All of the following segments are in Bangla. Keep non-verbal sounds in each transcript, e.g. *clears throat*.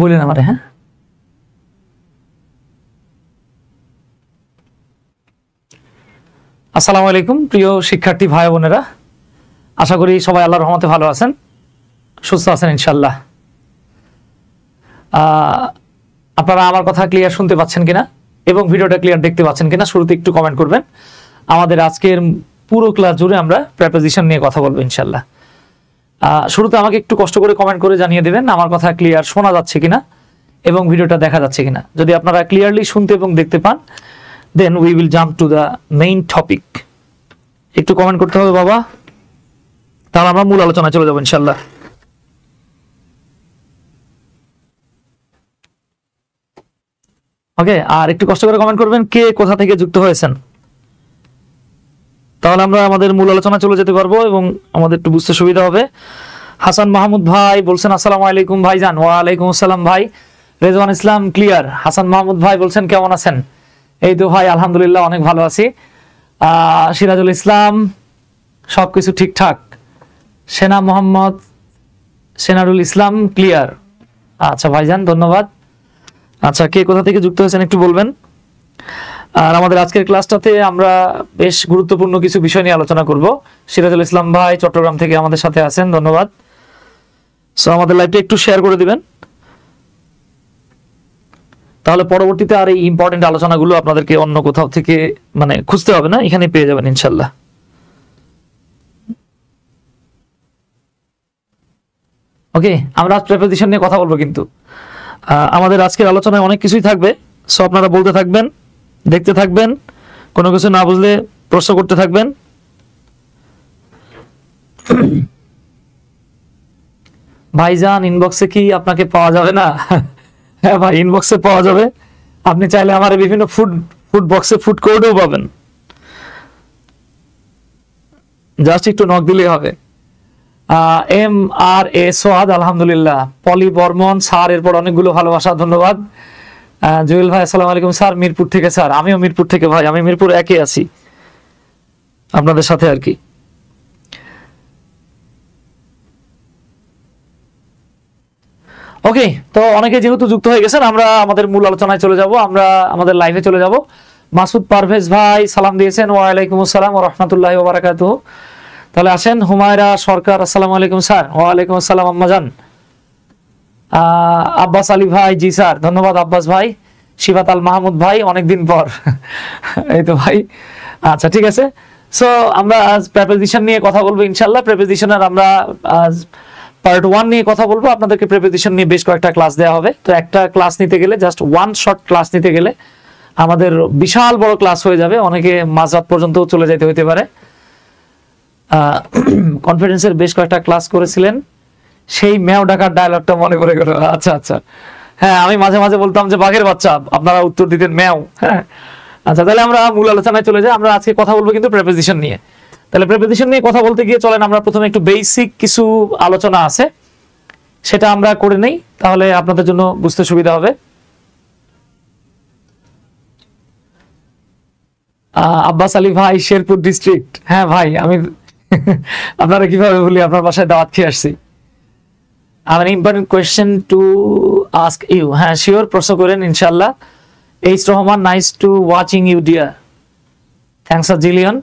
বললেন আমারে হ্যাঁ আসসালামু আলাইকুম প্রিয় শিক্ষার্থী ভাই বোনেরা আশা করি সবাই আল্লাহর রহমতে ভালো আছেন সুস্থ আছেন ইনশাল্লাহ আপনারা আমার কথা ক্লিয়ার শুনতে পাচ্ছেন কিনা এবং ভিডিওটা ক্লিয়ার দেখতে পাচ্ছেন কিনা শুরুতে একটু কমেন্ট করবেন আমাদের আজকের পুরো ক্লাস জুড়ে আমরা প্রেপোজিশন নিয়ে কথা বলবো ইনশাল্লাহ শুরুতে আমাকে একটু কষ্ট করে কমেন্ট করে জানিয়ে দেবেন আমার কথা ক্লিয়ার শোনা যাচ্ছে কিনা এবং ভিডিওটা দেখা যাচ্ছে কিনা যদি আপনারা ক্লিয়ারলি শুনতে এবং দেখতে পান then we will jump to the main topic একটু কমেন্ট করতে হবে বাবা তাহলে আমরা মূল আলোচনায় চলে যাবো ইনশাল্লাহ ওকে আর একটু কষ্ট করে কমেন্ট করবেন কে কোথা থেকে যুক্ত হয়েছেন তাহলে আমরা আমাদের মূল আলোচনা চলে যেতে পারবো এবং আমাদের একটু বুঝতে সুবিধা হবে হাসান মাহমুদ ভাই বলছেন আসসালামু আলাইকুম ভাই জান ওয়ালাইকুম আসসালাম ভাই রেজওয়ান ইসলাম ক্লিয়ার হাসান মাহমুদ ভাই বলছেন কেমন আছেন এই তো ভাই আলহামদুলিল্লাহ অনেক ভালো আছি সিরাজুল ইসলাম সব কিছু ঠিকঠাক সেনা মোহাম্মদ সেনারুল ইসলাম ক্লিয়ার আচ্ছা ভাইজান ধন্যবাদ আচ্ছা কে কোথা থেকে যুক্ত হয়েছেন একটু বলবেন আর আমাদের আজকের ক্লাসটাতে আমরা বেশ গুরুত্বপূর্ণ কিছু বিষয় নিয়ে আলোচনা করব সিরাজুল ইসলাম ভাই চট্টগ্রাম থেকে আমাদের সাথে আছেন ধন্যবাদ সো আমাদের লাইভটা একটু শেয়ার করে দিবেন তাহলে পরবর্তীতে আর এই ইম্পর্টেন্ট আলোচনাগুলো আপনাদেরকে অন্য কোথাও থেকে মানে খুঁজতে হবে না এখানে পেয়ে যাবেন ইনশাল্লাহ ওকে আমরা আজ প্রেপোজিশন নিয়ে কথা বলবো কিন্তু আমাদের আজকের আলোচনায় অনেক কিছুই থাকবে সো আপনারা বলতে থাকবেন দেখতে থাকবেন কোনো কিছু না বুঝলে প্রশ্ন করতে থাকবেন *coughs* ভাইজান ইনবক্সে কি আপনাকে পাওয়া যাবে না *laughs* হ্যাঁ ভাই ইনবক্সে পাওয়া যাবে আপনি চাইলে আমার বিভিন্ন ফুড ফুড বক্সে ফুড কোর্টেও পাবেন জাস্ট একটু নক দিলেই হবে এম আর এ সোহাদ আলহামদুলিল্লাহ পলি বর্মন স্যার এরপর অনেকগুলো ভালোবাসা ধন্যবাদ জুয়েল ভাই আসসালামু আলাইকুম স্যার মিরপুর থেকে স্যার আমিও মিরপুর থেকে ভাই আমি মিরপুর একে আছি আপনাদের সাথে আর কি ওকে তো অনেকে যেহেতু যুক্ত হয়ে গেছেন আমরা আমাদের মূল আলোচনায় চলে যাব আমরা আমাদের লাইভে চলে যাব মাসুদ পারভেজ ভাই সালাম দিয়েছেন ওয়ালাইকুম আসসালাম রহমতুল্লাহ ওবরাকাত তাহলে আসেন হুমায়রা সরকার আসসালামু আলাইকুম স্যার ওয়ালাইকুম আসসালাম আম্মাজান আব্বাস আলী ভাই জি স্যার ধন্যবাদ আব্বাস ভাই শিবাত আল মাহমুদ ভাই অনেকদিন পর *laughs* এই তো ভাই আচ্ছা ঠিক আছে সো আমরা আজ প্রেপোজিশন নিয়ে কথা বলবো ইনশাল্লাহ প্রেপোজিশনের আমরা আজ পার্ট ওয়ান নিয়ে কথা বলবো আপনাদেরকে প্রেপোজিশন নিয়ে বেশ কয়েকটা ক্লাস দেওয়া হবে তো একটা ক্লাস নিতে গেলে জাস্ট ওয়ান শর্ট ক্লাস নিতে গেলে আমাদের বিশাল বড় ক্লাস হয়ে যাবে অনেকে মাঝরাত পর্যন্ত চলে যেতে হইতে পারে কনফিডেন্সের *clears throat* বেশ কয়েকটা ক্লাস করেছিলেন সেই মেয়াও ডাকার ডায়লগটা মনে করে গেল আচ্ছা আচ্ছা হ্যাঁ আমি মাঝে মাঝে বলতাম যে বাঘের বাচ্চা আপনারা উত্তর দিতেন ম্যাও হ্যাঁ আচ্ছা তাহলে আমরা মূল আলোচনায় চলে যাই আমরা আজকে কথা বলবো কিন্তু প্রেপোজিশন নিয়ে তাহলে প্রেপোজিশন নিয়ে কথা বলতে গিয়ে চলেন আমরা প্রথমে একটু বেসিক কিছু আলোচনা আছে সেটা আমরা করে নেই তাহলে আপনাদের জন্য বুঝতে সুবিধা হবে আব্বাস আলী ভাই শেরপুর ডিস্ট্রিক্ট হ্যাঁ ভাই আমি *laughs* আপনারা কিভাবে বলি আপনার বাসায় দাওয়াত খেয়ে আসছি আমার important question to ask you হ্যাঁ শিওর প্রশ্ন করেন ইনশাল্লাহ H Rahman nice to watching you dear thanks a zillion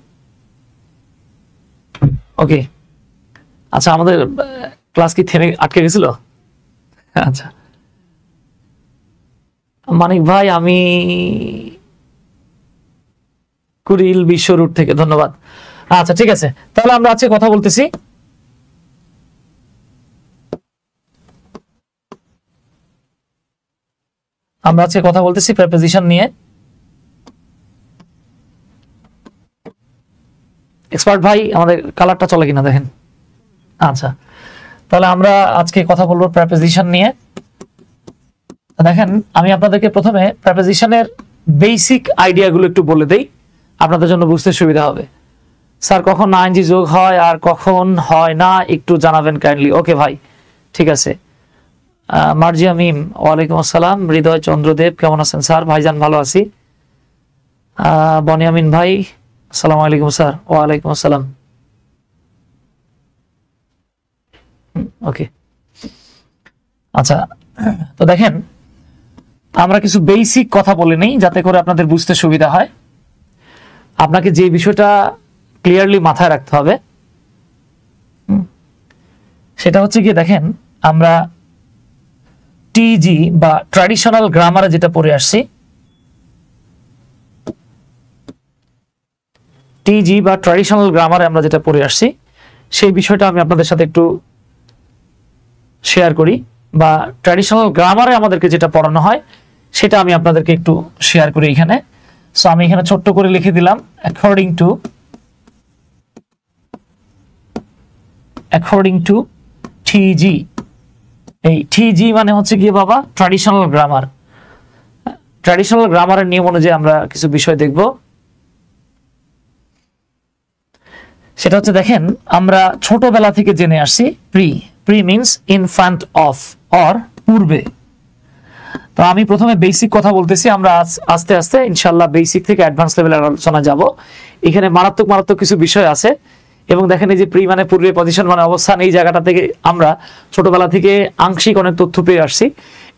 okay আচ্ছা আমাদের ক্লাস কি থেমে আটকে গেছিল আচ্ছা মানিক ভাই আমি কুড়িল বিশ্ব রুট থেকে ধন্যবাদ আচ্ছা ঠিক আছে তাহলে আমরা আজকে কথা বলতেছি আমরা আজকে কথা বলতেছি প্রেপোজিশন নিয়ে এক্সপার্ট ভাই আমাদের কালারটা চলে কিনা দেখেন আচ্ছা তাহলে আমরা আজকে কথা বলবো প্রেপোজিশন নিয়ে দেখেন আমি আপনাদেরকে প্রথমে প্রেপোজিশনের বেসিক আইডিয়াগুলো একটু বলে দেই আপনাদের জন্য বুঝতে সুবিধা হবে স্যার কখন আইনজি যোগ হয় আর কখন হয় না একটু জানাবেন কাইন্ডলি ওকে ভাই ঠিক আছে মার্জিয়া মিম ওয়ালাইকুম আসসালাম হৃদয় চন্দ্রদেব কেমন আছেন স্যার ভাইজান ভালো আছি বনিয়ামিন ভাই আসসালামু আলাইকুম স্যার ওয়ালাইকুম আসসালাম ওকে আচ্ছা তো দেখেন আমরা কিছু বেসিক কথা বলে নেই যাতে করে আপনাদের বুঝতে সুবিধা হয় আপনাকে যে বিষয়টা ক্লিয়ারলি মাথায় রাখতে হবে সেটা হচ্ছে গিয়ে দেখেন আমরা টিজি বা ট্র্যাডিশনাল গ্রামারে যেটা পড়ে আসছি টিজি বা ট্র্যাডিশনাল গ্রামারে আমরা যেটা পড়ে আসছি সেই বিষয়টা আমি আপনাদের সাথে একটু শেয়ার করি বা ট্র্যাডিশনাল গ্রামারে আমাদেরকে যেটা পড়ানো হয় সেটা আমি আপনাদেরকে একটু শেয়ার করি এখানে সো আমি এখানে ছোট্ট করে লিখে দিলাম according to according to TG এই টিজি মানে হচ্ছে কি বাবা ট্র্যাডিশনাল গ্রামার ট্র্যাডিশনাল গ্রামারের নিয়ম অনুযায়ী আমরা কিছু বিষয় দেখব সেটা হচ্ছে দেখেন আমরা ছোটবেলা থেকে জেনে আসি pre pre means in front of or পূর্বে তো আমি প্রথমে বেসিক কথা বলতেছি আমরা আস্তে আস্তে ইনশাল্লাহ বেসিক থেকে অ্যাডভান্স লেভেলে আলোচনা যাব এখানে মারাত্মক মারাত্মক কিছু বিষয় আছে এবং দেখেন এই যে প্রি মানে পূর্বে পজিশন মানে অবস্থান এই জায়গাটা থেকে আমরা ছোটবেলা থেকে আংশিক অনেক তথ্য পেয়ে আসছি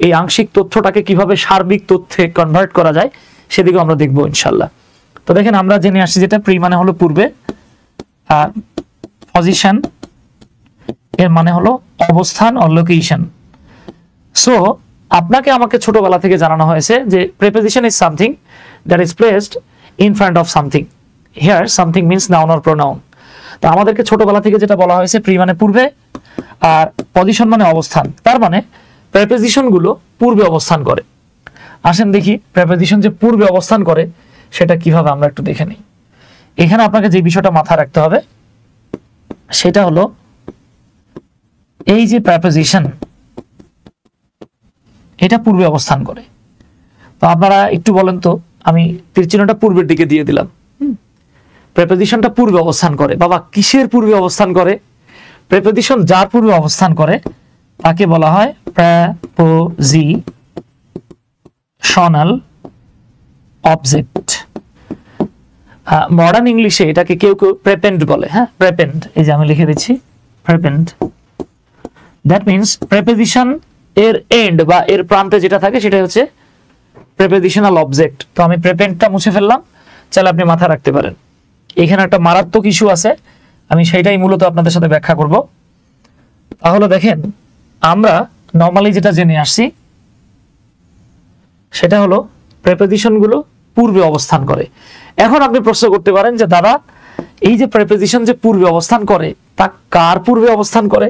এই আংশিক তথ্যটাকে কিভাবে সার্বিক তথ্যে কনভার্ট করা যায় সেদিকে আমরা দেখব ইনশাল্লাহ তো দেখেন আমরা জেনে আসছি যেটা প্রি মানে হলো পূর্বে আর পজিশন এর মানে হলো অবস্থান অর লোকেশন সো আপনাকে আমাকে ছোটবেলা থেকে জানানো হয়েছে যে preposition is something that is placed in front of something here something means noun or pronoun তো আমাদেরকে ছোটবেলা থেকে যেটা বলা হয়েছে প্রি মানে পূর্বে আর পজিশন মানে অবস্থান তার মানে প্রেপোজিশনগুলো পূর্বে অবস্থান করে আসেন দেখি প্রেপোজিশন যে পূর্বে অবস্থান করে সেটা কিভাবে আমরা একটু দেখে নিই এখানে আপনাকে যে বিষয়টা মাথায় রাখতে হবে সেটা হলো এই যে প্রেপোজিশন এটা পূর্বে অবস্থান করে তো আপনারা একটু বলেন তো আমি তীর চিহ্নটা পূর্বের দিকে দিয়ে দিলাম প্রেপোজিশনটা পূর্বে অবস্থান করে বাবা কিসের পূর্বে অবস্থান করে প্রেপোজিশন যার পূর্বে অবস্থান করে তাকে বলা হয় প্রেপোজিশনাল অবজেক্ট মডার্ন ইংলিশে এটাকে কেউ কেউ প্রেপেন্ড বলে হ্যাঁ প্রেপেন্ড এই যে আমি লিখে দিচ্ছি প্রেপেন্ড দ্যাট মিনস প্রেপোজিশন এর এন্ড বা এর প্রান্তে যেটা থাকে সেটা হচ্ছে প্রেপোজিশনাল অবজেক্ট তো আমি প্রেপেন্ডটা মুছে ফেললাম চাইলে আপনি মাথা রাখতে পারেন এখানে একটা মারাত্মক ইস্যু আছে আমি সেটাই মূলত আপনাদের সাথে ব্যাখ্যা করব তাহলে দেখেন আমরা নর্মালি যেটা জেনে আসছি সেটা হলো প্রেপোজিশনগুলো পূর্বে অবস্থান করে এখন আপনি প্রশ্ন করতে পারেন যে দাদা এই যে প্রেপোজিশন যে পূর্বে অবস্থান করে তা কার পূর্বে অবস্থান করে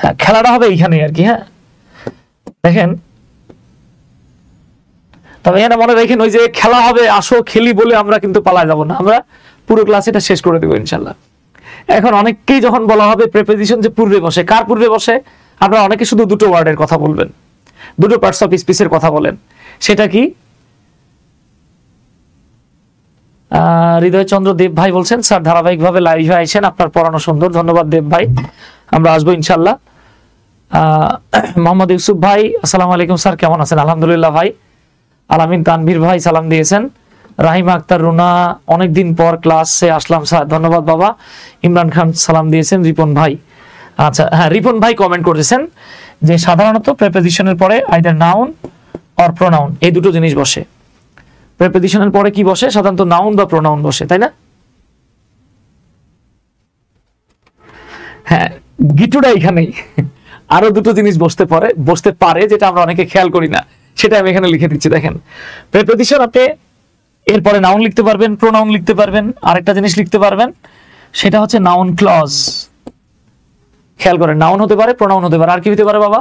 হ্যাঁ খেলাটা হবে এইখানে আর কি হ্যাঁ দেখেন তবে এখানে মনে রেখেন ওই যে খেলা হবে আসো খেলি বলে আমরা কিন্তু পালা যাব না আমরা পুরো ক্লাস এটা শেষ করে দেবো ইনশাল্লাহ এখন অনেককেই যখন বলা হবে প্রেপোজিশন যে পূর্বে বসে কার পূর্বে বসে আপনারা অনেকে শুধু দুটো ওয়ার্ডের কথা বলবেন দুটো পার্টস অফ স্পিসের কথা বলেন সেটা কি হৃদয়চন্দ্র দেব ভাই বলছেন স্যার ধারাবাহিকভাবে লাইভে আইসেন আপনার পড়ানো সুন্দর ধন্যবাদ দেব ভাই আমরা আসবো ইনশাল্লাহ মোহাম্মদ ইউসুফ ভাই আসসালামু আলাইকুম স্যার কেমন আছেন আলহামদুলিল্লাহ ভাই আলামিন তানভীর ভাই সালাম দিয়েছেন রাহিমা আক্তার রুনা অনেকদিন পর ক্লাসে আসলাম স্যার ধন্যবাদ বাবা ইমরান খান সালাম দিয়েছেন রিপন ভাই আচ্ছা হ্যাঁ রিপন ভাই কমেন্ট করেছেন যে সাধারণত প্রেপোজিশনের পরে আইদার নাউন অর প্রোনাউন এই দুটো জিনিস বসে প্রেপোজিশনের পরে কি বসে সাধারণত নাউন বা প্রোনাউন বসে তাই না হ্যাঁ গিটুডা এখানেই আরো দুটো জিনিস বসতে পারে বসতে পারে যেটা আমরা অনেকে খেয়াল করি না সেটা আমি এখানে লিখে দিচ্ছি দেখেন প্রেপোজিশন আপনি এরপরে নাউন লিখতে পারবেন প্রোনাউন লিখতে পারবেন আরেকটা জিনিস লিখতে পারবেন সেটা হচ্ছে নাউন ক্লজ খেয়াল করেন নাউন হতে পারে প্রোনাউন হতে পারে আর কি হতে পারে বাবা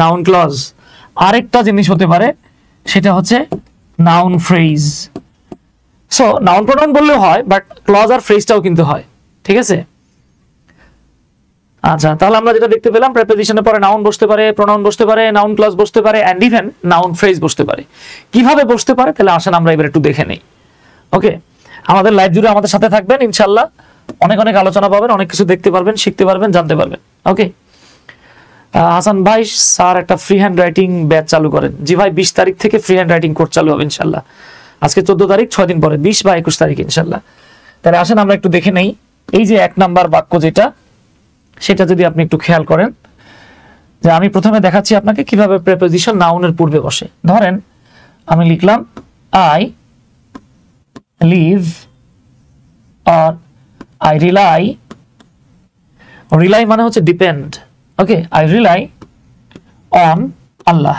নাউন ক্লজ আরেকটা জিনিস হতে পারে সেটা হচ্ছে noun phrase so noun pronoun বললেও হয় বাট ক্লজ আর ফ্রেজটাও কিন্তু হয় ঠিক আছে আচ্ছা তাহলে আমরা যেটা দেখতে পেলাম প্রেপোজিশনের পরে নাউন বসতে পারে প্রোনাউন বসতে পারে নাউন প্লাস বসতে পারে অ্যান্ড ইভেন নাউন ফ্রেজ বসতে পারে কিভাবে বসতে পারে তাহলে আসেন আমরা এবার একটু দেখে নেই ওকে আমাদের লাইভ জুড়ে আমাদের সাথে থাকবেন ইনশাল্লাহ অনেক অনেক আলোচনা পাবেন অনেক কিছু দেখতে পারবেন শিখতে পারবেন জানতে পারবেন ওকে হাসান ভাই স্যার একটা ফ্রি হ্যান্ড রাইটিং ব্যাচ চালু করেন জি ভাই বিশ তারিখ থেকে ফ্রি হ্যান্ড রাইটিং কোর্স চালু হবে ইনশাল্লাহ আজকে চোদ্দ তারিখ ছয় দিন পরে বিশ বা একুশ তারিখ ইনশাল্লাহ তাহলে আসেন আমরা একটু দেখে নেই এই যে এক নাম্বার বাক্য যেটা সেটা যদি আপনি একটু খেয়াল করেন যে আমি প্রথমে দেখাচ্ছি আপনাকে কিভাবে প্রেপোজিশন নাউনের পূর্বে বসে ধরেন আমি লিখলাম আই লিভ আর আই রিলাই রিলাই মানে হচ্ছে depend okay I rely on Allah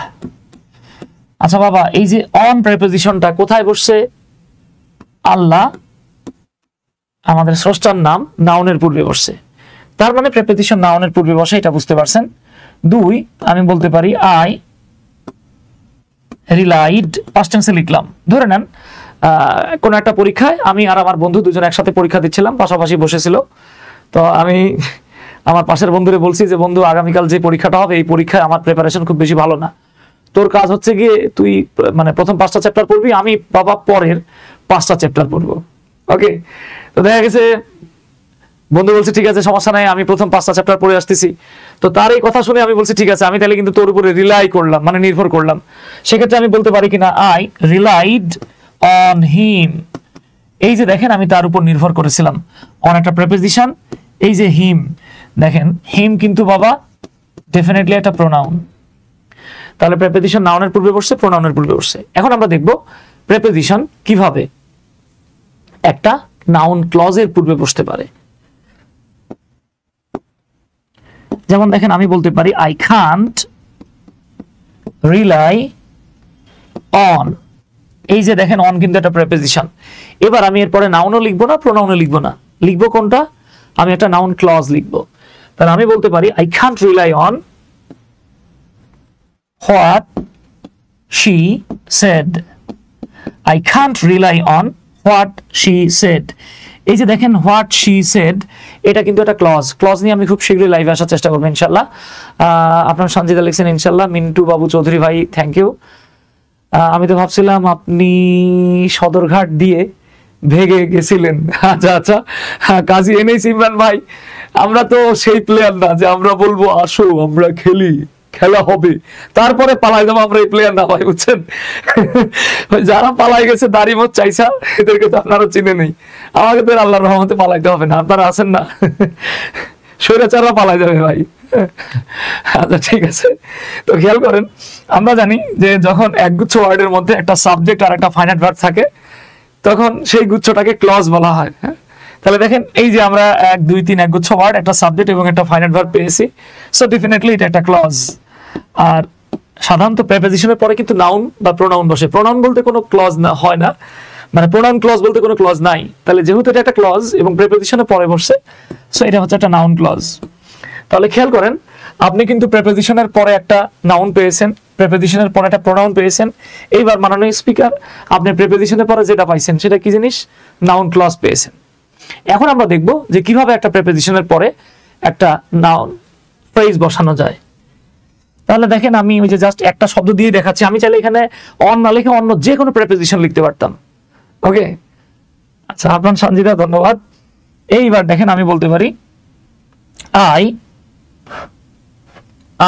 আচ্ছা বাবা এই যে অন প্রেপোজিশনটা কোথায় বসছে আল্লাহ আমাদের স্রষ্টার নাম নাউনের পূর্বে বসছে তার মানে প্রেপোজিশন নাউনের পূর্বে বসে এটা বুঝতে পারছেন দুই আমি বলতে পারি আই রিলাইড ফার্স্ট টেন্সে লিখলাম ধরে নেন কোনো একটা পরীক্ষায় আমি আর আমার বন্ধু দুজন একসাথে পরীক্ষা দিচ্ছিলাম পাশাপাশি বসেছিল তো আমি আমার পাশের বন্ধুরে বলছি যে বন্ধু আগামীকাল যে পরীক্ষাটা হবে এই পরীক্ষায় আমার প্রিপারেশন খুব বেশি ভালো না তোর কাজ হচ্ছে গিয়ে তুই মানে প্রথম পাঁচটা চ্যাপ্টার পড়বি আমি বাবা পরের পাঁচটা চ্যাপ্টার পড়বো ওকে তো দেখা গেছে বন্ধু বলছে ঠিক আছে সমস্যা নাই আমি প্রথম পাঁচটা চ্যাপ্টার পড়ে আসতেছি তো তার এই কথা শুনে আমি বলছি ঠিক আছে আমি তাহলে কিন্তু তোর উপরে রিলাই করলাম মানে নির্ভর করলাম সেক্ষেত্রে আমি বলতে পারি কিনা আই রিলাইড অন হিম এই যে দেখেন আমি তার উপর নির্ভর করেছিলাম অন একটা প্রেপোজিশন এই যে হিম দেখেন হিম কিন্তু বাবা ডেফিনেটলি একটা প্রোনাউন তাহলে প্রেপোজিশন নাউনের পূর্বে বসছে প্রোনাউনের পূর্বে বসছে এখন আমরা দেখব প্রেপোজিশন কিভাবে একটা নাউন ক্লজের পূর্বে বসতে পারে যেমন দেখেন আমি বলতে পারি আই খান্ট রিলাই অন এই যে দেখেন অন কিন্তু একটা প্রেপোজিশন এবার আমি এরপরে নাউনও লিখবো না প্রোনাউনও লিখবো না লিখবো কোনটা আমি একটা নাউন ক্লজ লিখবো তাহলে আমি বলতে পারি I can't rely on what she said I can't rely on what she said এই যে দেখেন হোয়াট শি সেড এটা কিন্তু একটা ক্লজ ক্লজ নিয়ে আমি খুব শীঘ্রই লাইভে আসার চেষ্টা করবো ইনশাল্লাহ আপনার সঞ্জিতা লিখছেন ইনশাল্লাহ মিন্টু বাবু চৌধুরী ভাই থ্যাংক ইউ আমি তো ভাবছিলাম আপনি সদরঘাট দিয়ে ভেগে গেছিলেন আচ্ছা আচ্ছা হ্যাঁ, কাজী এনেছি ইমরান ভাই আমরা তো সেই প্লেয়ার না যে আমরা বলবো আসো আমরা খেলি খেলা হবে তারপরে পালাই যাবো আমরা এই প্লেয়ার না ভাই বুঝছেন যারা পালাই গেছে দাঁড়িয়ে মত চাইছা এদেরকে তো আপনারা চিনে নেই আমাকে তো আল্লাহ রহমতে পালাইতে হবে না আপনারা আসেন না স্বৈরাচাররা পালাই যাবে ভাই আচ্ছা ঠিক আছে তো খেয়াল করেন আমরা জানি যে যখন একগুচ্ছ ওয়ার্ডের মধ্যে একটা সাবজেক্ট আর একটা ফাইনাল ভার্ব থাকে তখন সেই গুচ্ছটাকে ক্লজ বলা হয় হ্যাঁ তাহলে দেখেন এই যে আমরা এক দুই তিন এক গুচ্ছ ওয়ার্ড একটা সাবজেক্ট এবং একটা ফাইনাল ভার্ব পেয়েছি সো ডেফিনেটলি এটা একটা ক্লজ আর সাধারণত প্রেপোজিশনের পরে কিন্তু নাউন বা প্রোনাউন বসে প্রোনাউন বলতে কোনো ক্লজ না হয় না মানে প্রোনাউন ক্লজ বলতে কোনো ক্লজ নাই তাহলে যেহেতু এটা একটা ক্লজ এবং প্রেপোজিশনের পরে বসে সো এটা হচ্ছে একটা নাউন ক্লজ তাহলে খেয়াল করেন আপনি কিন্তু প্রেপোজিশনের পরে একটা নাউন পেয়েছেন প্রেপোজিশনের পরে একটা প্রোনাউন পেয়েছেন এইবার মাননীয় স্পিকার আপনি প্রেপোজিশনের পরে যেটা পাইছেন সেটা কি জিনিস নাউন ক্লজ পেয়েছেন এখন আমরা দেখব যে কিভাবে একটা প্রেপোজিশনের পরে একটা নাউন ফ্রেজ বসানো যায় তাহলে দেখেন আমি ওই যে জাস্ট একটা শব্দ দিয়ে দেখাচ্ছি আমি চাইলে এখানে অন না লিখে অন্য যে কোনো প্রেপোজিশন লিখতে পারতাম ওকে আচ্ছা আপনার সঞ্জিতা ধন্যবাদ এইবার দেখেন আমি বলতে পারি I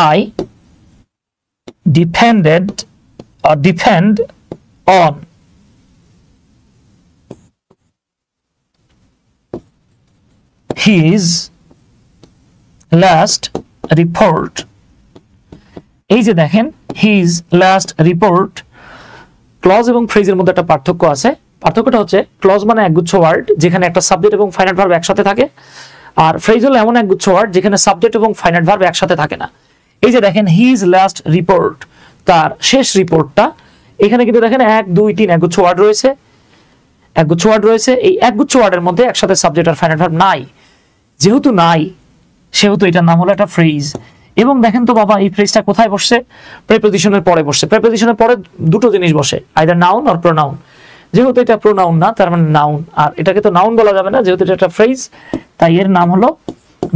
I depended or depend on his last report এই যে দেখেন হিজ লাস্ট রিপোর্ট ক্লজ এবং ফ্রেজের মধ্যে একটা পার্থক্য আছে পার্থক্যটা হচ্ছে ক্লজ মানে একগুচ্ছ ওয়ার্ড যেখানে একটা সাবজেক্ট এবং ফাইনাল ভার্ব একসাথে থাকে আর ফ্রেজ হলো এমন একগুচ্ছ ওয়ার্ড যেখানে সাবজেক্ট এবং ফাইনাল ভার্ব একসাথে থাকে না এই যে দেখেন হিজ লাস্ট রিপোর্ট তার শেষ রিপোর্টটা এখানে কিন্তু দেখেন এক দুই তিন একগুচ্ছ ওয়ার্ড রয়েছে একগুচ্ছ ওয়ার্ড রয়েছে এই একগুচ্ছ ওয়ার্ডের মধ্যে একসাথে সাবজেক্ট আর ফাইনাল ভার্ব নাই যেহেতু নাই সেহেতু এটার নাম হলো একটা ফ্রেজ এবং দেখেন তো বাবা এই ফ্রেজটা কোথায় বসছে প্রেপোজিশনের পরে বসছে প্রেপোজিশনের পরে দুটো জিনিস বসে আইদার নাউন অর প্রোনাউন যেহেতু এটা প্রোনাউন না তার মানে নাউন আর এটাকে তো নাউন বলা যাবে না যেহেতু এটা একটা ফ্রেজ তাই এর নাম হলো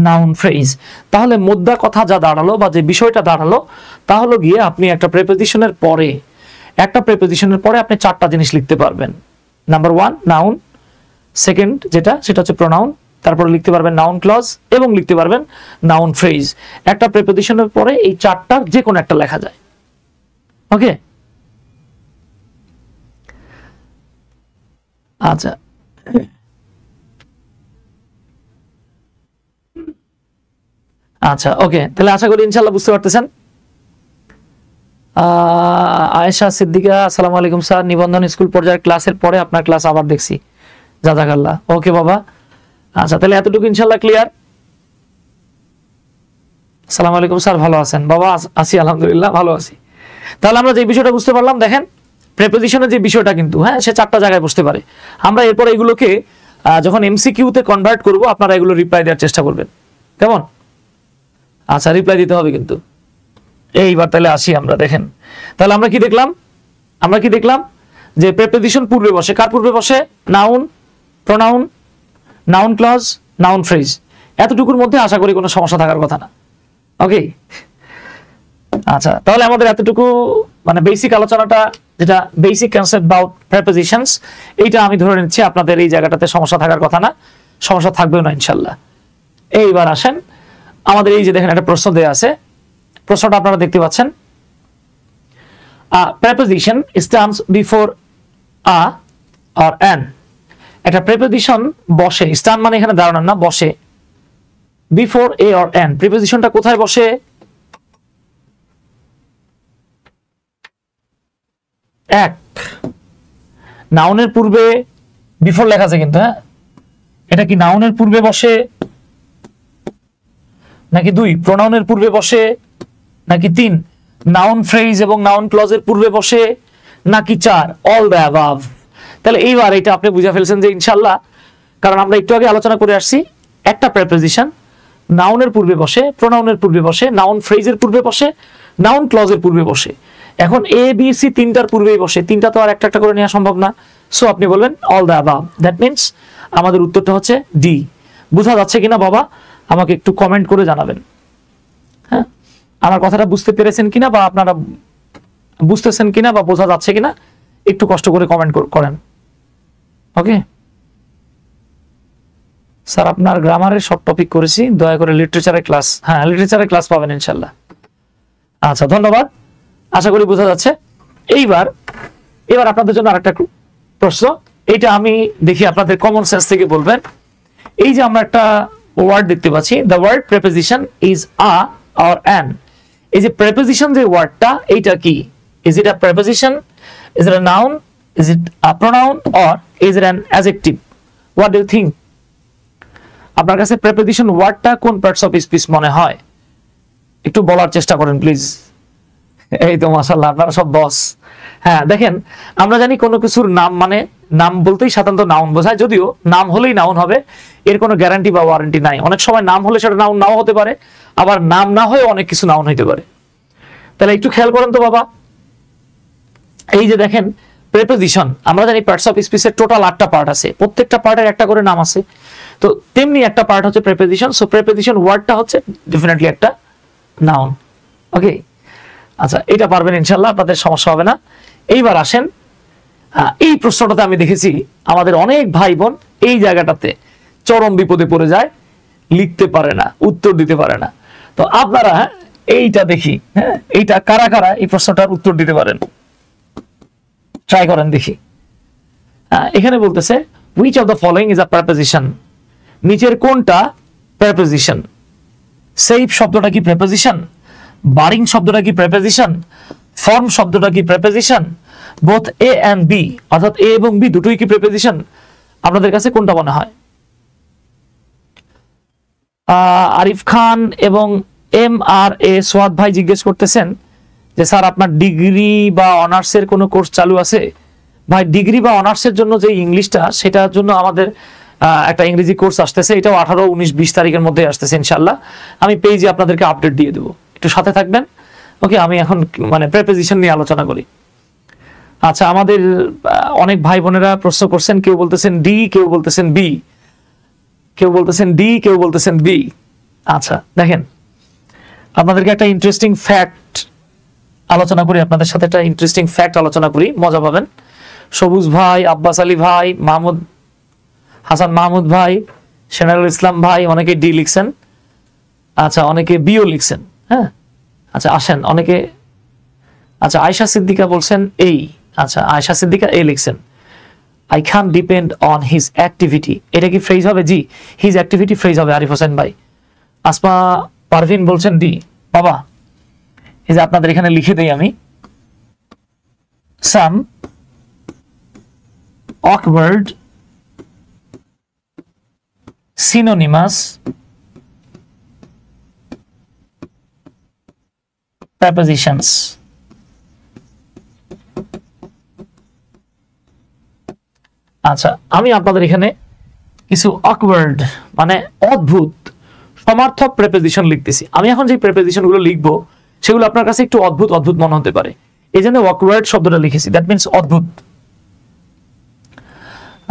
নাউন ফ্রেজ তাহলে মুদ্রা কথা যা দাঁড়ালো বা যে বিষয়টা দাঁড়ালো তা হলো গিয়ে আপনি একটা প্রেপোজিশনের পরে একটা প্রেপোজিশনের পরে আপনি চারটা জিনিস লিখতে পারবেন নাম্বার ওয়ান নাউন সেকেন্ড যেটা সেটা হচ্ছে প্রোনাউন তারপরে লিখতে পারবেন নাউন ক্লজ এবং লিখতে পারবেন নাউন ফ্রেজ একটা প্রেপোজিশনের পরে এই চারটার যে কোনো একটা লেখা যায় ওকে আচ্ছা আচ্ছা ওকে তাহলে আশা করি ইনশাল্লাহ বুঝতে পারতেছেন আয়েশা সিদ্দিকা আসসালামু আলাইকুম স্যার নিবন্ধন স্কুল পর্যায়ের ক্লাসের পরে আপনার ক্লাস আবার দেখছি জাজাকাল্লাহ ওকে বাবা আচ্ছা তাহলে এতটুকু ইনশাল্লাহ ক্লিয়ার সালাম আলাইকুম স্যার ভালো আছেন বাবা আছি আলহামদুলিল্লাহ ভালো আছি তাহলে আমরা যে বিষয়টা বুঝতে পারলাম দেখেন প্রেপোজিশনের যে বিষয়টা কিন্তু হ্যাঁ সে চারটা জায়গায় বসতে পারে আমরা এরপর এগুলোকে যখন এমসিকিউতে কনভার্ট করব আপনারা এগুলো রিপ্লাই দেওয়ার চেষ্টা করবেন কেমন আচ্ছা রিপ্লাই দিতে হবে কিন্তু এইবার তাহলে আসি আমরা দেখেন তাহলে আমরা কি দেখলাম আমরা কি দেখলাম যে প্রেপোজিশন পূর্বে বসে কার পূর্বে বসে noun pronoun noun clause noun phrase এতটুকুর মধ্যে আশা করি কোনো সমস্যা থাকার কথা না ওকে আচ্ছা তাহলে আমাদের এতটুকু মানে বেসিক আলোচনাটা যেটা বেসিক কনসেপ্ট বাউট প্রেপোজিশনস এইটা আমি ধরে নিচ্ছি আপনাদের এই জায়গাটাতে সমস্যা থাকার কথা না সমস্যা থাকবেও না ইনশাল্লাহ এইবার আসেন আমাদের এই যে দেখেন একটা প্রশ্ন দেওয়া আছে প্রশ্নটা আপনারা দেখতে পাচ্ছেন preposition stands before a or an একটা প্রিপোজিশন বসে স্থান মানে এখানে ধারণা না বসে বিফোর এ অর এন প্রিপোজিশনটা কোথায় বসে এক নাউনের পূর্বে বিফোর লেখা আছে কিন্তু হ্যাঁ এটা কি নাউনের পূর্বে বসে নাকি দুই প্রোনাউনের পূর্বে বসে নাকি তিন নাউন ফ্রেজ এবং নাউন ক্লজের পূর্বে বসে নাকি চার অল দ্য অ্যাভাভ তাহলে এইবার এটা আপনি বুঝে ফেলছেন যে ইনশাল্লাহ কারণ আমরা একটু আগে আলোচনা করে আসছি একটা প্রেপোজিশন নাউনের পূর্বে বসে প্রোনাউনের পূর্বে বসে নাউন ফ্রেজের পূর্বে বসে নাউন ক্লজের পূর্বে বসে এখন এ বি সি তিনটার পূর্বেই বসে তিনটা তো আর একটা একটা করে নেওয়া সম্ভব না সো আপনি বলবেন all the above that means আমাদের উত্তরটা হচ্ছে ডি বোঝা যাচ্ছে কিনা বাবা আমাকে একটু কমেন্ট করে জানাবেন হ্যাঁ আমার কথাটা বুঝতে পেরেছেন কিনা বা আপনারা বুঝতেছেন কিনা বা বোঝা যাচ্ছে কিনা একটু কষ্ট করে কমেন্ট করেন ওকে স্যার আপনার গ্রামারের সব টপিক করেছি দয়া করে লিটারেচারের ক্লাস হ্যাঁ লিটারেচারের ক্লাস পাবেন ইনশাল্লাহ আচ্ছা ধন্যবাদ আশা করি বোঝা যাচ্ছে এইবার এবার আপনাদের জন্য আরেকটা প্রশ্ন এটা আমি দেখি আপনাদের কমন সেন্স থেকে বলবেন এই যে আমরা একটা ওয়ার্ড দেখতে পাচ্ছি the word preposition is a or an এই যে প্রেপোজিশন যে ওয়ার্ডটা এইটা কি is it a preposition is it a noun Is it a pronoun or is it an adjective? What do you think? আপনার কাছে প্রেপোজিশন ওয়ার্ডটা কোন পার্টস অফ স্পিচ মনে হয় একটু বলার চেষ্টা করেন প্লিজ এই তো মাশাআল্লাহ আপনারা সব বস হ্যাঁ দেখেন আমরা জানি কোনো কিছুর নাম মানে নাম বলতেই সাধারণত নাউন বোঝায় যদিও নাম হলেই নাউন হবে এর কোনো গ্যারান্টি বা ওয়ারেন্টি নাই অনেক সময় নাম হলে সেটা নাউন নাও হতে পারে আবার নাম না হয়ে অনেক কিছু নাউন হইতে পারে তাহলে একটু খেয়াল করেন তো বাবা এই যে দেখেন প্রেপোজিশন আমরা জানি পার্টস অফ স্পিচের টোটাল আটটা পার্ট আছে প্রত্যেকটা পার্টের একটা করে নাম আছে তো তেমনি একটা পার্ট হচ্ছে প্রেপোজিশন সো প্রেপোজিশন ওয়ার্ডটা হচ্ছে ডেফিনেটলি একটা নাউন ওকে আচ্ছা এটা পারবেন ইনশাল্লাহ আপনাদের সমস্যা হবে না এইবার আসেন এই প্রশ্নটাতে আমি দেখেছি আমাদের অনেক ভাই বোন এই জায়গাটাতে চরম বিপদে পড়ে যায় লিখতে পারে না উত্তর দিতে পারে না তো আপনারা হ্যাঁ, এইটা দেখি হ্যাঁ এইটা কারা কারা এই প্রশ্নটার উত্তর দিতে পারেন ট্রাই করেন দেখি এখানে বলতেছে which of the following is a preposition নিচের কোনটা প্রেপোজিশন সেইফ শব্দটা কি প্রেপোজিশন বারিং শব্দটা কি প্রেপোজিশন ফর্ম শব্দটা কি preposition both A and B অর্থাৎ এ এবং বি দুটোই কি প্রেপোজিশন আপনাদের কাছে কোনটা মনে হয় আরিফ খান এবং এম আর এ সোয়াদ ভাই জিজ্ঞেস করতেছেন যে স্যার আপনার ডিগ্রি বা অনার্সের কোনো কোর্স চালু আছে ভাই ডিগ্রি বা অনার্সের জন্য যে ইংলিশটা সেটার জন্য আমাদের একটা ইংরেজি কোর্স আসতেছে এটাও আঠারো উনিশ বিশ তারিখের মধ্যে আসতেছে ইনশাল্লাহ আমি পেজে আপনাদেরকে আপডেট দিয়ে দেবো একটু সাথে থাকবেন ওকে আমি এখন মানে প্রেপোজিশন নিয়ে আলোচনা করি আচ্ছা আমাদের অনেক ভাই বোনেরা প্রশ্ন করছেন কেউ বলতেছেন ডি কেউ বলতেছেন বি কেউ বলতেছেন ডি কেউ বলতেছেন বি আচ্ছা দেখেন আপনাদেরকে একটা ইন্টারেস্টিং ফ্যাক্ট আলোচনা করি আপনাদের সাথে একটা ইন্টারেস্টিং ফ্যাক্ট আলোচনা করি মজা পাবেন সবুজ ভাই আব্বাস আলী ভাই মাহমুদ হাসান মাহমুদ ভাই সেনারুল ইসলাম ভাই অনেকে ডি লিখছেন আচ্ছা অনেকে বিও লিখছেন হ্যাঁ আচ্ছা আসেন অনেকে আচ্ছা আয়সা সিদ্দিকা বলছেন এই আচ্ছা আয়সা সিদ্দিকা এ লিখছেন I can depend on his activity এটা কি ফ্রেজ হবে জি হিজ অ্যাক্টিভিটি ফ্রেজ হবে আরিফ হোসেন ভাই আসমা পারভিন বলছেন ডি বাবা এই যে আপনাদের এখানে লিখে দেই আমি সাম অকওয়ার্ড সিনোনিমাস prepositions আচ্ছা আমি আপনাদের এখানে কিছু অকওয়ার্ড মানে অদ্ভুত সমার্থক প্রেপোজিশন লিখতেছি আমি এখন যে প্রেপোজিশনগুলো লিখবো সেগুলো আপনার কাছে একটু অদ্ভুত অদ্ভুত মনে হতে পারে এই জন্য ওয়াকওয়ার্ড শব্দটা লিখেছি দ্যাট মিনস অদ্ভুত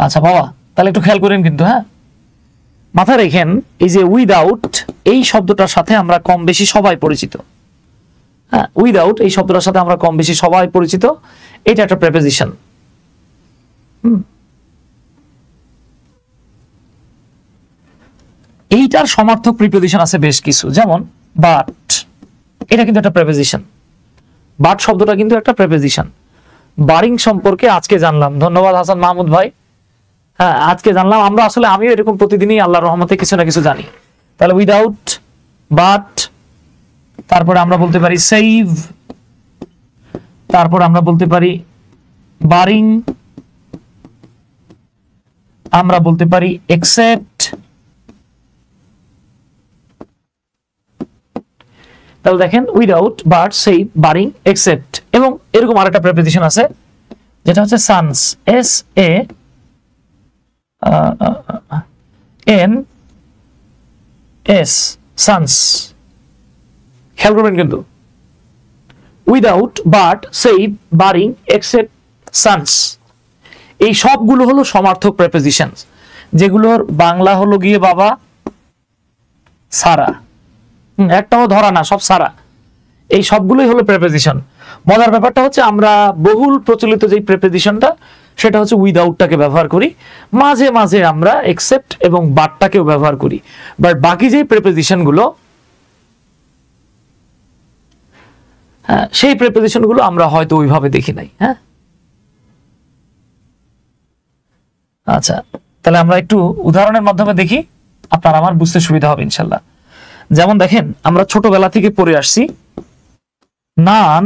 আচ্ছা বাবা তাহলে একটু খেয়াল করেন কিন্তু হ্যাঁ মাথা রেখেন এই যে উইদাউট এই শব্দটার সাথে আমরা কম বেশি সবাই পরিচিত হ্যাঁ উইদাউট এই শব্দটার সাথে আমরা কম বেশি সবাই পরিচিত এটা একটা প্রেপোজিশন এইটার সমার্থক প্রিপোজিশন আছে বেশ কিছু যেমন বাট এটা কিন্তু একটা প্রেপোজিশন বাট শব্দটা কিন্তু একটা প্রেপোজিশন বারিং সম্পর্কে আজকে জানলাম ধন্যবাদ হাসান মাহমুদ ভাই হ্যাঁ আজকে জানলাম আমরা আসলে আমিও এরকম প্রতিদিনই আল্লাহর রহমতে কিছু না কিছু জানি তাহলে উইদাউট বাট তারপরে আমরা বলতে পারি সেইভ তারপর আমরা বলতে পারি বারিং আমরা বলতে পারি এক্সেপ্ট তাহলে দেখেন উইদাউট বার্ড সেই বারিং এক্সেপ্ট এবং এরকম আর একটা প্রেপোজিশন আছে যেটা হচ্ছে sans S A N S sans খেয়াল করবেন কিন্তু উইদাউট বাট সেই বারিং এক্সেপ্ট সানস এই সবগুলো হলো সমার্থক প্রেপোজিশন যেগুলোর বাংলা হলো গিয়ে বাবা সারা একটাও ধরা না সব সারা এই সবগুলোই হলো প্রেপোজিশন মজার ব্যাপারটা হচ্ছে আমরা বহুল প্রচলিত যে প্রেপোজিশনটা সেটা হচ্ছে উইদাউটটাকে ব্যবহার করি মাঝে মাঝে আমরা এক্সেপ্ট এবং বাটটাকেও ব্যবহার করি বাট বাকি যে প্রেপোজিশনগুলো হ্যাঁ সেই প্রেপোজিশনগুলো আমরা হয়তো ওইভাবে দেখি নাই হ্যাঁ আচ্ছা তাহলে আমরা একটু উদাহরণের মাধ্যমে দেখি আপনার আমার বুঝতে সুবিধা হবে ইনশাল্লাহ যেমন দেখেন আমরা ছোটবেলা থেকে পড়ে আসছি নান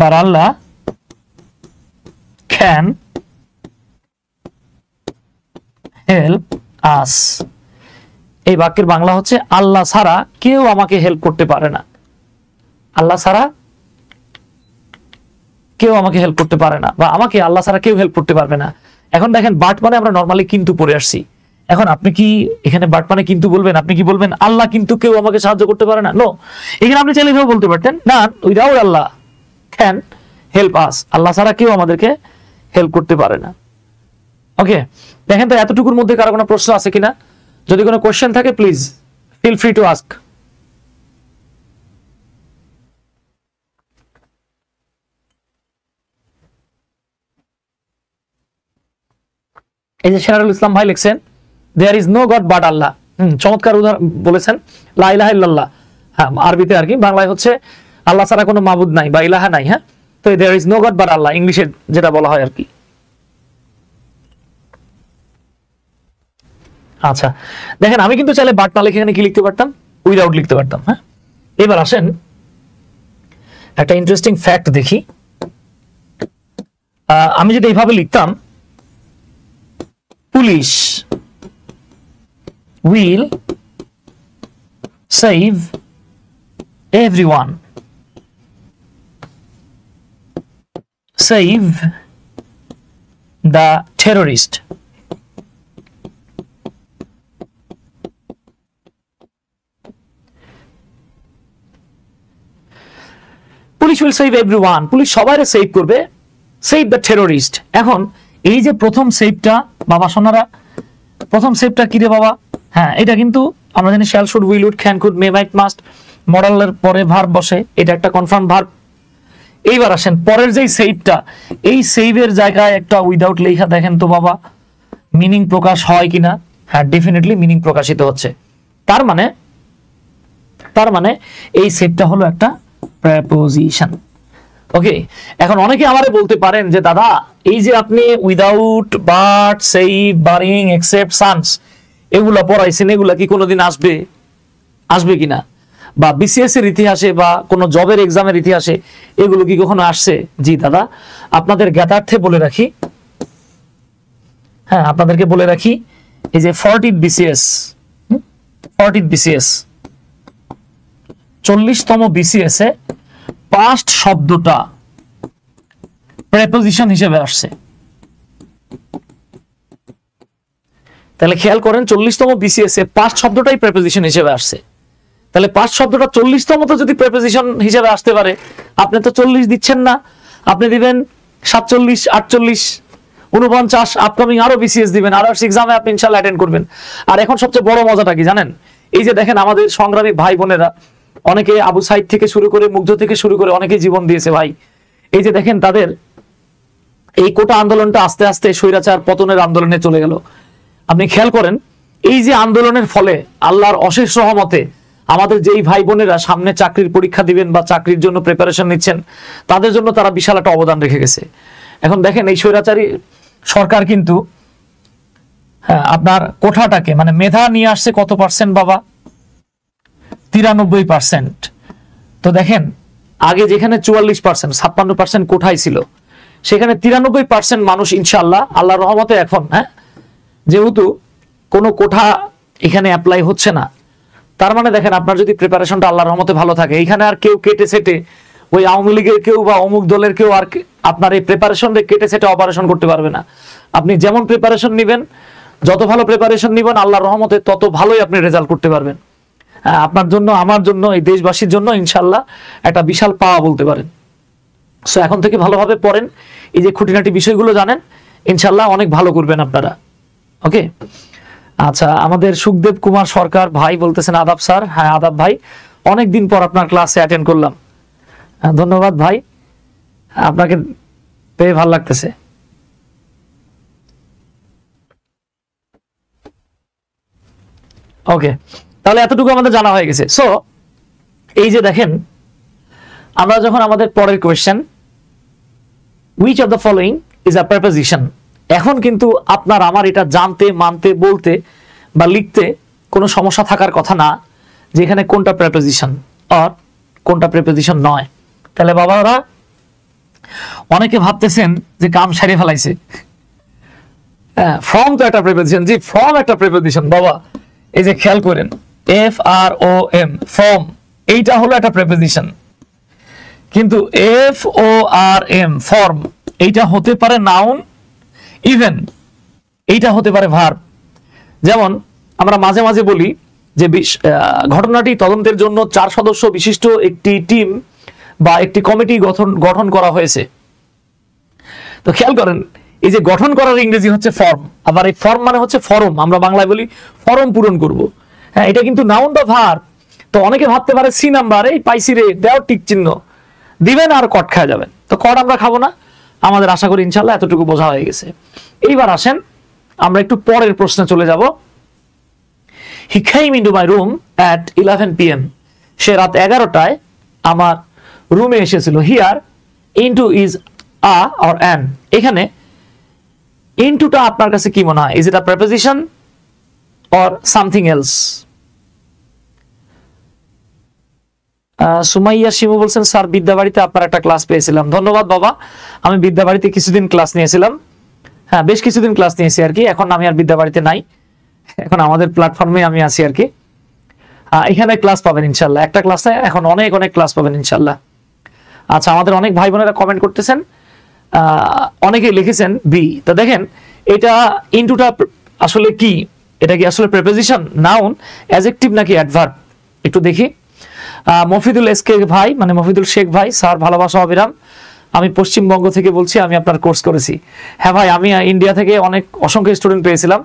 বারাল্লা ক্যান হেল্প আস এই বাক্যের বাংলা হচ্ছে আল্লাহ ছাড়া কেউ আমাকে হেল্প করতে পারে না আল্লাহ ছাড়া কেউ আমাকে হেল্প করতে পারে না বা আমাকে আল্লাহ ছাড়া কেউ হেল্প করতে পারবে না এখন দেখেন বাট মানে আমরা নর্মালি কিন্তু পড়ে আসছি এখন আপনি কি এখানে বাটপানে কিন্তু বলবেন আপনি কি বলবেন আল্লাহ কিন্তু কেউ আমাকে সাহায্য করতে পারে না নো এখানে আপনি চাইলে বলতে পারতেন না without Allah can help us Allah ছাড়া কেউ আমাদেরকে হেল্প করতে পারে না ওকে দেখেন তো এতটুকুর মধ্যে কারো কোনো প্রশ্ন আছে কিনা যদি কোনো কোয়েশ্চেন থাকে please feel free to ask এই যে সেরারুল ইসলাম ভাই লিখছেন there is no god but Allah চমৎকার উদাহরণ বলেছেন লাইলাহ ইল্লাল্লাহ হ্যাঁ আরবিতে আর কি বাংলায় হচ্ছে আল্লাহ ছাড়া কোনো মাবুদ নাই বা ইলাহা নাই হ্যাঁ তো there is no god but Allah ইংলিশে যেটা বলা হয় আর কি আচ্ছা দেখেন আমি কিন্তু চাইলে বাট না লিখে এখানে কি লিখতে পারতাম উইদাউট লিখতে পারতাম হ্যাঁ এবার আসেন একটা ইন্টারেস্টিং ফ্যাক্ট দেখি আমি যদি এইভাবে লিখতাম police will save everyone save the terrorist police will save everyone police সবাই সেভ করবে সেভ দ্য টেরোরিস্ট এখন এই যে প্রথম সেভটা বাবা সোনারা প্রথম সেভটা কি রে বাবা হ্যাঁ এটা কিন্তু আমরা জানি shall should will would can could may might must মডেলের পরে ভার বসে এটা একটা কনফার্ম ভার এইবার আসেন পরের যে সেভটা এই সেভের জায়গায় একটা উইদাউট লেখা দেখেন তো বাবা মিনিং প্রকাশ হয় কিনা হ্যাঁ ডেফিনেটলি মিনিং প্রকাশিত হচ্ছে তার মানে তার মানে এই সেভটা হলো একটা প্রেপোজিশন ওকে এখন অনেকে আমারে বলতে পারেন যে দাদা এই যে আপনি উইদাউট বাট সেই বারিং এক্সেপ্ট সানস এগুলা পড়াইছেন এগুলা কি কোনোদিন আসবে আসবে কিনা বা বিসিএস এর ইতিহাসে বা কোনো জবের এক্সামের ইতিহাসে এগুলো কি কখনো আসছে জি দাদা আপনাদের জ্ঞাতার্থে বলে রাখি হ্যাঁ আপনাদেরকে বলে রাখি এই যে ফর্টি বিসিএস ফর্টি বিসিএস চল্লিশতম বিসিএস এ পাস্ট শব্দটা প্রেপোজিশন হিসেবে আসছে তাহলে খেয়াল করেন চল্লিশতম বিসিএস এ পাঁচ শব্দটাই প্রেপোজিশন হিসেবে আসছে তাহলে পাঁচ শব্দটা চল্লিশতম তো যদি প্রেপোজিশন হিসেবে আসতে পারে আপনি তো চল্লিশ দিচ্ছেন না আপনি দিবেন সাতচল্লিশ আটচল্লিশ উনপঞ্চাশ আপকামিং আরো বিসিএস দিবেন আর এক্সামে আপনি ইনশাল্লাহ অ্যাটেন্ড করবেন আর এখন সবচেয়ে বড় মজাটা কি জানেন এই যে দেখেন আমাদের সংগ্রামী ভাই বোনেরা অনেকে আবু সাইদ থেকে শুরু করে মুগ্ধ থেকে শুরু করে অনেকে জীবন দিয়েছে ভাই এই যে দেখেন তাদের এই কোটা আন্দোলনটা আস্তে আস্তে স্বৈরাচার পতনের আন্দোলনে চলে গেল আপনি খেয়াল করেন এই যে আন্দোলনের ফলে আল্লাহর অশেষ সহমতে আমাদের যেই ভাই বোনেরা সামনে চাকরির পরীক্ষা দিবেন বা চাকরির জন্য প্রিপারেশন নিচ্ছেন তাদের জন্য তারা বিশাল একটা অবদান রেখে গেছে এখন দেখেন এই স্বৈরাচারী সরকার কিন্তু হ্যাঁ আপনার কোঠাটাকে মানে মেধা নিয়ে আসছে কত পার্সেন্ট বাবা তিরানব্বই পার্সেন্ট তো দেখেন আগে যেখানে চুয়াল্লিশ পার্সেন্ট ছাপ্পান্ন পার্সেন্ট কোঠাই ছিল সেখানে তিরানব্বই পার্সেন্ট মানুষ ইনশাল্লাহ আল্লাহ রহমতে এখন হ্যাঁ যেহেতু কোনো কোঠা এখানে অ্যাপ্লাই হচ্ছে না তার মানে দেখেন আপনার যদি প্রিপারেশনটা আল্লাহর রহমতে ভালো থাকে এখানে আর কেউ কেটে সেটে ওই আওয়ামী লীগের কেউ বা অমুক দলের কেউ আর আপনার এই প্রিপারেশন কেটে সেটে অপারেশন করতে পারবে না আপনি যেমন প্রিপারেশন নেবেন যত ভালো প্রিপারেশন নেবেন আল্লাহর রহমতে তত ভালোই আপনি রেজাল্ট করতে পারবেন আপনার জন্য আমার জন্য এই দেশবাসীর জন্য ইনশাল্লাহ একটা বিশাল পাওয়া বলতে পারেন সো এখন থেকে ভালোভাবে পড়েন এই যে খুঁটিনাটি বিষয়গুলো জানেন ইনশাল্লাহ অনেক ভালো করবেন আপনারা ওকে আচ্ছা আমাদের সুখদেব কুমার সরকার ভাই বলতেছেন আদাব স্যার হ্যাঁ আদাব ভাই অনেকদিন পর আপনার ক্লাসে অ্যাটেন্ড করলাম ধন্যবাদ ভাই আপনাকে পেয়ে ভালো লাগতেছে ওকে তাহলে এতটুকু আমাদের জানা হয়ে গেছে সো এই যে দেখেন আমরা যখন আমাদের পরের question which of the following is a preposition এখন কিন্তু আপনার আমার এটা জানতে মানতে বলতে বা লিখতে কোনো সমস্যা থাকার কথা না যে এখানে কোনটা প্রেপোজিশন অর কোনটা প্রেপোজিশন নয় তাহলে বাবা ওরা অনেকে ভাবতেছেন যে কাম সারিয়ে ফেলাইছে হ্যাঁ ফর্ম তো একটা প্রেপোজিশন জি ফর্ম একটা প্রেপোজিশন বাবা এই যে খেয়াল করেন F R O M form এইটা হলো একটা প্রেপোজিশন কিন্তু F O R M form এইটা হতে পারে নাউন ইভেন এইটা হতে পারে ভার যেমন আমরা মাঝে মাঝে বলি যে ঘটনাটি তদন্তের জন্য চার সদস্য বিশিষ্ট একটি টিম বা একটি কমিটি গঠন গঠন করা হয়েছে তো খেয়াল করেন এই যে গঠন করার ইংরেজি হচ্ছে ফর্ম আবার এই ফর্ম মানে হচ্ছে ফরম আমরা বাংলায় বলি ফরম পূরণ করব হ্যাঁ এটা কিন্তু নাউন বা ভার তো অনেকে ভাবতে পারে সি নাম্বার এই পাইসি রে দেও টিক চিহ্ন দিবেন আর কট খাওয়া যাবেন তো কট আমরা খাবো না আমাদের আশা করি ইনশাল্লাহ এতটুকু বোঝা হয়ে গেছে এইবার আসেন আমরা একটু পরের প্রশ্নে চলে যাব he came into my room at eleven PM এম সে রাত এগারোটায় আমার রুমে এসেছিল here into is a or an এখানে ইন্টুটা আপনার কাছে কি মনে হয় is it a preposition or something else Sumaiya Shimu বলছেন স্যার বিদ্যাবাড়িতে আপনার একটা ক্লাস পেয়েছিলাম ধন্যবাদ বাবা আমি বিদ্যাবাড়িতে কিছুদিন ক্লাস নিয়েছিলাম হ্যাঁ বেশ কিছুদিন ক্লাস নিয়েছি আর কি এখন আমি আর বিদ্যাবাড়িতে নাই এখন আমাদের প্ল্যাটফর্মে আমি আছি আর কি এখানে ক্লাস পাবেন ইনশাল্লাহ একটা ক্লাসে এখন অনেক অনেক ক্লাস পাবেন ইনশাল্লাহ আচ্ছা আমাদের অনেক ভাই বোনেরা কমেন্ট করতেছেন অনেকে লিখেছেন বি তো দেখেন এটা ইনটুটা আসলে কি এটা কি আসলে প্রেপোজিশন নাউন অ্যাজেক্টিভ নাকি অ্যাডভার্ব একটু দেখি মফিদুল এসকে ভাই মানে মফিদুল শেখ ভাই স্যার ভালোবাসা অবিরাম আমি পশ্চিমবঙ্গ থেকে বলছি আমি আপনার কোর্স করেছি হ্যাঁ ভাই আমি ইন্ডিয়া থেকে অনেক অসংখ্য স্টুডেন্ট পেয়েছিলাম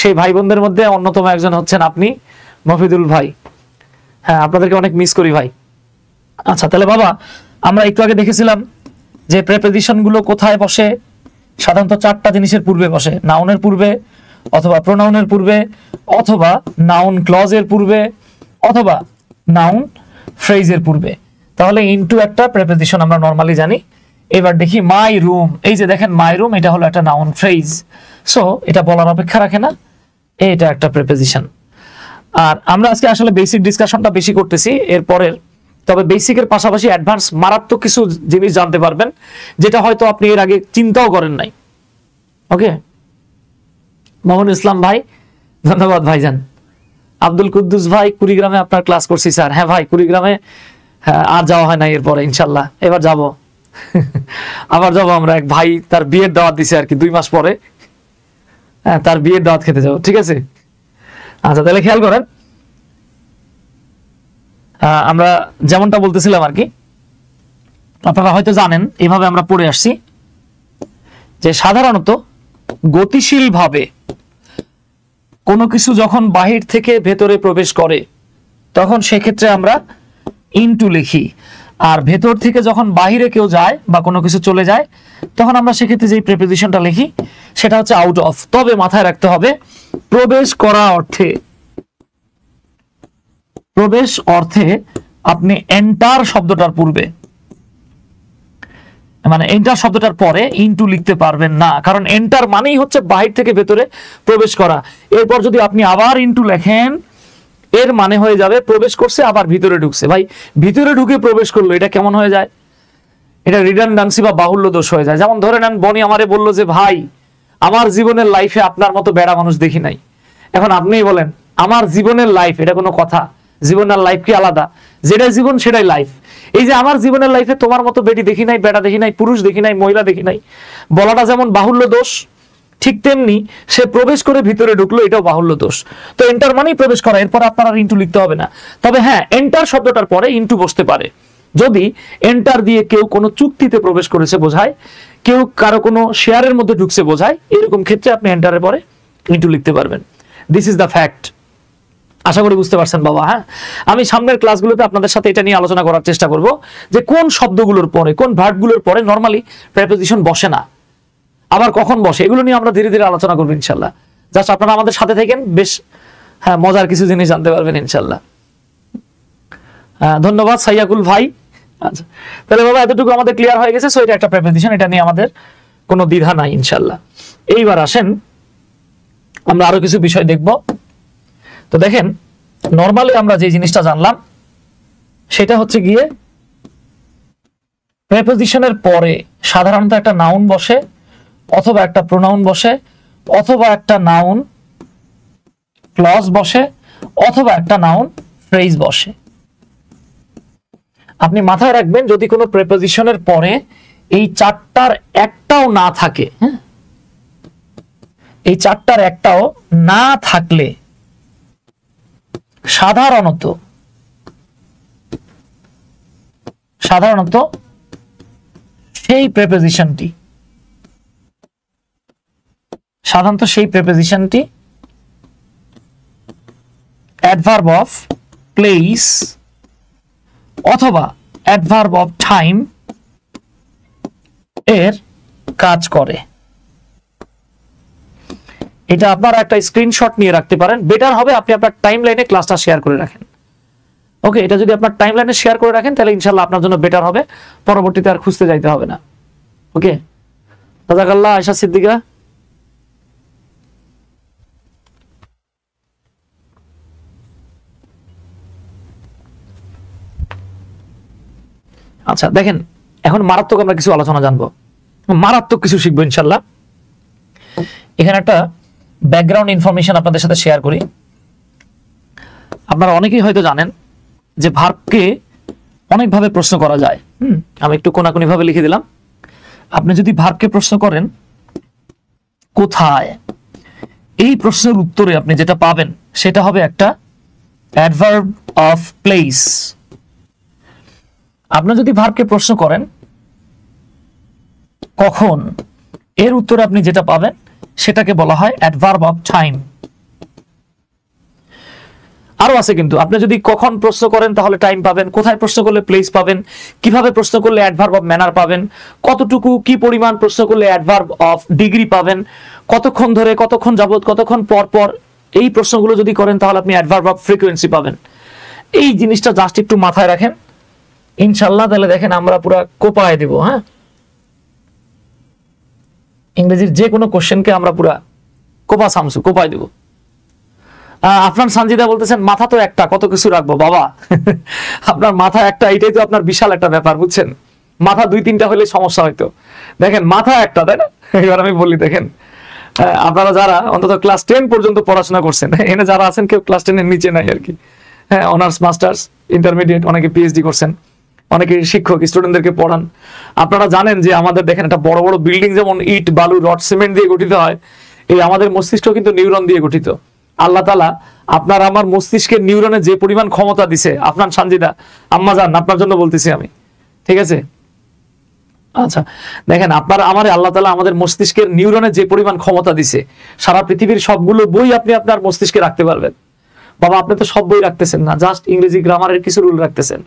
সেই ভাই বোনদের মধ্যে অন্যতম একজন হচ্ছেন আপনি মফিদুল ভাই হ্যাঁ আপনাদেরকে অনেক মিস করি ভাই আচ্ছা তাহলে বাবা আমরা একটু আগে দেখেছিলাম যে প্রেপোজিশনগুলো কোথায় বসে সাধারণত চারটা জিনিসের পূর্বে বসে নাউনের পূর্বে অথবা প্রোনাউনের পূর্বে অথবা নাউন ক্লজের পূর্বে অথবা নাউন ফ্রেজের পূর্বে তাহলে ইনটু একটা প্রেপোজিশন আমরা নর্মালি জানি এবার দেখি মাই রুম এই যে দেখেন মাই রুম এটা হলো একটা নাউন ফ্রেজ সো এটা বলার অপেক্ষা রাখে না এটা একটা প্রেপোজিশন আর আমরা আজকে আসলে বেসিক ডিসকাশনটা বেশি করতেছি এরপরের তবে বেসিকের পাশাপাশি অ্যাডভান্স মারাত্মক কিছু জিনিস জানতে পারবেন যেটা হয়তো আপনি এর আগে চিন্তাও করেন নাই ওকে মোহন ইসলাম ভাই ধন্যবাদ ভাইজান আব্দুল কুদ্দুস ভাই কুড়িগ্রামে আপনার ক্লাস করছি স্যার হ্যাঁ ভাই কুড়িগ্রামে হ্যাঁ, আর যাওয়া হয় না এরপরে ইনশাল্লাহ এবার যাব *laughs* আবার যাবো আমরা এক ভাই তার বিয়ের দাওয়াত দিছে আর কি দুই মাস পরে হ্যাঁ তার বিয়ের দাওয়াত খেতে যাবো ঠিক আছে আচ্ছা তাহলে খেয়াল করেন আমরা যেমনটা বলতেছিলাম আর কি আপনারা হয়তো জানেন এভাবে আমরা পড়ে আসছি যে সাধারণত গতিশীলভাবে কোনো কিছু যখন বাহির থেকে ভেতরে প্রবেশ করে তখন সেক্ষেত্রে আমরা ইনটু লিখি আর ভেতর থেকে যখন বাহিরে কেউ যায় বা কোনো কিছু চলে যায় তখন আমরা সেক্ষেত্রে যেই প্রেপোজিশনটা লিখি সেটা হচ্ছে আউট অফ তবে মাথায় রাখতে হবে প্রবেশ করা অর্থে প্রবেশ অর্থে আপনি এন্টার শব্দটার পূর্বে মানে এন্টার শব্দটার পরে ইনটু লিখতে পারবেন না কারণ এন্টার মানেই হচ্ছে বাহির থেকে ভেতরে প্রবেশ করা এরপর যদি আপনি আবার ইনটু লেখেন এর মানে হয়ে যাবে প্রবেশ করছে আবার ভিতরে ঢুকছে ভাই ভিতরে ঢুকে প্রবেশ করলো এটা কেমন হয়ে যায় এটা রিডান্ডান্সি বা বাহুল্য দোষ হয়ে যায় যেমন ধরে নেন বনি আমারে বললো যে ভাই আমার জীবনের লাইফে আপনার মতো বেড়া মানুষ দেখি নাই এখন আপনিই বলেন আমার জীবনের লাইফ এটা কোনো কথা জীবনের লাইফ কি আলাদা যেটাই জীবন সেটাই লাইফ এই যে আমার জীবনের লাইফে তোমার মতো বেটি দেখি নাই বেটা দেখি নাই পুরুষ দেখি নাই মহিলা দেখি নাই বলাটা যেমন বাহুল্য দোষ ঠিক তেমনি সে প্রবেশ করে ভিতরে ঢুকলো এটাও বাহুল্য দোষ তো এন্টার মানেই প্রবেশ করা এরপর আপনার আর ইন্টু লিখতে হবে না তবে হ্যাঁ এন্টার শব্দটার পরে ইন্টু বসতে পারে যদি এন্টার দিয়ে কেউ কোনো চুক্তিতে প্রবেশ করেছে বোঝায় কেউ কারো কোনো শেয়ারের মধ্যে ঢুকছে বোঝায় এরকম ক্ষেত্রে আপনি এন্টারের পরে ইন্টু লিখতে পারবেন দিস ইজ দ্য ফ্যাক্ট আশা করি বুঝতে পারছেন বাবা হ্যাঁ আমি সামনের ক্লাসগুলোতে আপনাদের সাথে এটা নিয়ে আলোচনা করার চেষ্টা করব যে কোন শব্দগুলোর পরে কোন ভার্বগুলোর পরে নর্মালি প্রেপোজিশন বসে না আবার কখন বসে এগুলো নিয়ে আমরা ধীরে ধীরে আলোচনা করবো ইনশাল্লাহ জাস্ট আপনারা আমাদের সাথে থাকেন বেশ হ্যাঁ মজার কিছু জিনিস জানতে পারবেন ইনশাল্লাহ হ্যাঁ, ধন্যবাদ সাইয়াকুল ভাই আচ্ছা তাহলে বাবা এতটুকু আমাদের ক্লিয়ার হয়ে গেছে সো এটা একটা প্রেপোজিশন এটা নিয়ে আমাদের কোনো দ্বিধা নাই ইনশাল্লাহ এইবার আসেন আমরা আরো কিছু বিষয় দেখবো তো দেখেন নর্মালি আমরা যে জিনিসটা জানলাম সেটা হচ্ছে গিয়ে প্রেপোজিশনের পরে সাধারণত একটা নাউন বসে অথবা একটা প্রোনাউন বসে অথবা একটা নাউন ক্লজ বসে অথবা একটা নাউন ফ্রেজ বসে আপনি মাথায় রাখবেন যদি কোনো প্রেপোজিশনের পরে এই চারটার একটাও না থাকে হ্যাঁ এই চারটার একটাও না থাকলে সাধারণত সাধারণত সেই প্রেপোজিশনটি সাধারণত সেই প্রেপোজিশনটি অ্যাডভার্ব অফ প্লেস অথবা অ্যাডভার্ব অফ টাইম এর কাজ করে এটা আপনারা একটা স্ক্রিনশট নিয়ে রাখতে পারেন বেটার হবে আপনি আপনার টাইম লাইনে ক্লাসটা শেয়ার করে রাখেন ওকে এটা যদি আপনার টাইম লাইনে শেয়ার করে রাখেন তাহলে ইনশাল্লাহ আপনার জন্য বেটার হবে পরবর্তীতে আর খুঁজতে যাইতে হবে না ওকে রাজাকাল্লাহ আয়সা সিদ্দিকা আচ্ছা দেখেন এখন মারাত্মক আমরা কিছু আলোচনা জানবো মারাত্মক কিছু শিখবো ইনশাল্লাহ এখানে একটা ব্যাকগ্রাউন্ড ইনফরমেশন আপনাদের সাথে শেয়ার করি আপনারা অনেকেই হয়তো জানেন যে ভার্বকে অনেকভাবে প্রশ্ন করা যায় হুম আমি একটু কোনাকুনিভাবে লিখে দিলাম আপনি যদি ভার্বকে প্রশ্ন করেন কোথায় এই প্রশ্নের উত্তরে আপনি যেটা পাবেন সেটা হবে একটা অ্যাডভার্ব অফ প্লেস আপনি যদি ভার্বকে প্রশ্ন করেন কখন এর উত্তরে আপনি যেটা পাবেন সেটাকে বলা হয় অ্যাডভার্ব অফ টাইম আরো আছে কিন্তু আপনি যদি কখন প্রশ্ন করেন তাহলে টাইম পাবেন কোথায় প্রশ্ন করলে প্লেস পাবেন কিভাবে প্রশ্ন করলে অ্যাডভার্ব অফ ম্যানার পাবেন কতটুকু কি পরিমাণ প্রশ্ন করলে অ্যাডভার্ব অফ ডিগ্রি পাবেন কতক্ষণ ধরে কতক্ষণ যাবৎ কতক্ষণ পর পর এই প্রশ্নগুলো যদি করেন তাহলে আপনি অ্যাডভার্ব অফ ফ্রিকোয়েন্সি পাবেন এই জিনিসটা জাস্ট একটু মাথায় রাখেন ইনশাল্লাহ তাহলে দেখেন আমরা পুরা কোপায় দেব হ্যাঁ ইংরেজির যে কোনো কোশ্চেনকে আমরা পুরা কোপা সামসু কোপায় দেবো আপনার সানজিদা বলতেছেন মাথা তো একটা কত কিছু রাখবো বাবা *laughs* আপনার মাথা একটা এটাই তো আপনার বিশাল একটা ব্যাপার বুঝছেন মাথা দুই তিনটা হলে সমস্যা হয়তো দেখেন মাথা একটা তাই না *laughs* এবার আমি বলি দেখেন আপনারা যারা অন্তত ক্লাস টেন পর্যন্ত পড়াশোনা করছেন *laughs* এনে যারা আছেন কেউ ক্লাস টেনের নিচে নাই আর কি হ্যাঁ অনার্স মাস্টার্স ইন্টারমিডিয়েট অনেকে পিএইচডি করছেন অনেকে শিক্ষক স্টুডেন্টদেরকে পড়ান আপনারা জানেন যে আমাদের দেখেন একটা বড় বড় বিল্ডিং যেমন ইট বালু রড সিমেন্ট দিয়ে গঠিত হয় এই আমাদের মস্তিষ্ক কিন্তু নিউরন দিয়ে গঠিত আল্লাহ তালা আপনার আমার মস্তিষ্কের নিউরনে যে পরিমাণ ক্ষমতা দিছে আপনার সানজিদা আম্মা যান আপনার জন্য বলতেছি আমি ঠিক আছে আচ্ছা দেখেন আপনার আমার আল্লাহ তালা আমাদের মস্তিষ্কের নিউরনে যে পরিমাণ ক্ষমতা দিছে সারা পৃথিবীর সবগুলো বই আপনি আপনার মস্তিষ্কে রাখতে পারবেন বাবা আপনি তো সব বই রাখতেছেন না জাস্ট ইংরেজি গ্রামারের কিছু রুল রাখতেছেন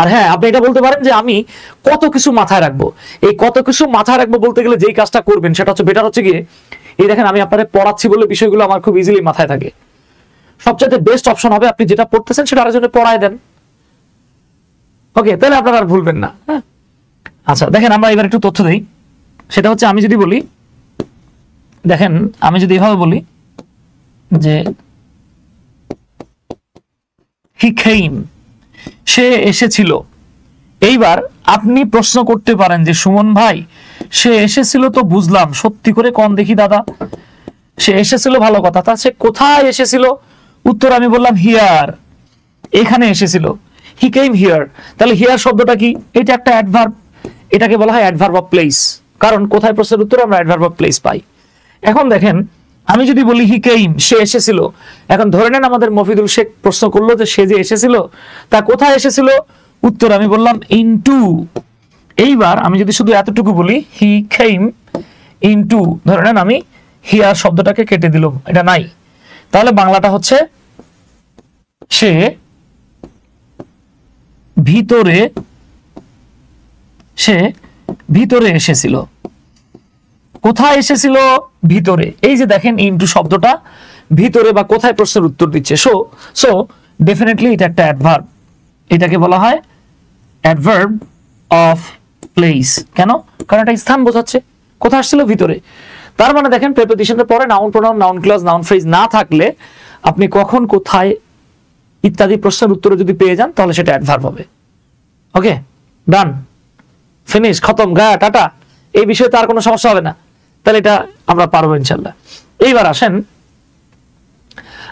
আর হ্যাঁ আপনি এটা বলতে পারেন যে আমি কত কিছু মাথায় রাখবো এই কত কিছু মাথায় রাখবো বলতে গেলে যেই কাজটা করবেন সেটা হচ্ছে বেটার হচ্ছে গিয়ে এই দেখেন আমি আপনাদের পড়াচ্ছি বলে বিষয়গুলো আমার খুব ইজিলি মাথায় থাকে সবচেয়ে বেস্ট অপশন হবে আপনি যেটা পড়তেছেন সেটা আরেকজনে পড়ায় দেন ওকে তাহলে আপনারা আর ভুলবেন না হ্যাঁ আচ্ছা দেখেন আমরা এবার একটু তথ্য দিই সেটা হচ্ছে আমি যদি বলি দেখেন আমি যদি এভাবে বলি যে হি খেইম সে এসেছিল এইবার আপনি প্রশ্ন করতে পারেন যে সুমন ভাই সে এসেছিল তো বুঝলাম সত্যি করে কন দেখি দাদা সে এসেছিল ভালো কথা তা সে কোথায় এসেছিল উত্তর আমি বললাম হিয়ার এখানে এসেছিল হি কেম হিয়ার তাহলে হিয়ার শব্দটা কি এটা একটা অ্যাডভার্ব এটাকে বলা হয় অ্যাডভার্ব অফ প্লেস কারণ কোথায় প্রশ্নের উত্তর আমরা অ্যাডভার্ব অফ প্লেস পাই এখন দেখেন আমি যদি বলি হি সে এসেছিল এখন ধরে নেন আমাদের মফিদুল শেখ প্রশ্ন করলো যে সে যে এসেছিল তা কোথায় এসেছিল উত্তর আমি বললাম ইনটু এইবার আমি যদি শুধু এতটুকু বলি হি খেইম ইনটু ধরে নেন আমি হিয়া শব্দটাকে কেটে দিলাম এটা নাই তাহলে বাংলাটা হচ্ছে সে ভিতরে সে ভিতরে এসেছিল কোথায় এসেছিল ভিতরে এই যে দেখেন ইনটু শব্দটা ভিতরে বা কোথায় প্রশ্নের উত্তর দিচ্ছে সো সো ডেফিনেটলি এটা একটা অ্যাডভার্ব এটাকে বলা হয় অ্যাডভার্ব অফ প্লেস কেন কারণ এটা স্থান বোঝাচ্ছে কোথায় আসছিল ভিতরে তার মানে দেখেন প্রেপোজিশনের পরে noun pronoun noun clause noun phrase না থাকলে আপনি কখন কোথায় ইত্যাদি প্রশ্নের উত্তরে যদি পেয়ে যান তাহলে সেটা অ্যাডভার্ব হবে ওকে ডান ফিনিশ খতম গা টাটা এই বিষয়ে তার কোনো সমস্যা হবে না তাহলে এটা আমরা পারবো ইনশাল্লাহ এইবার আসেন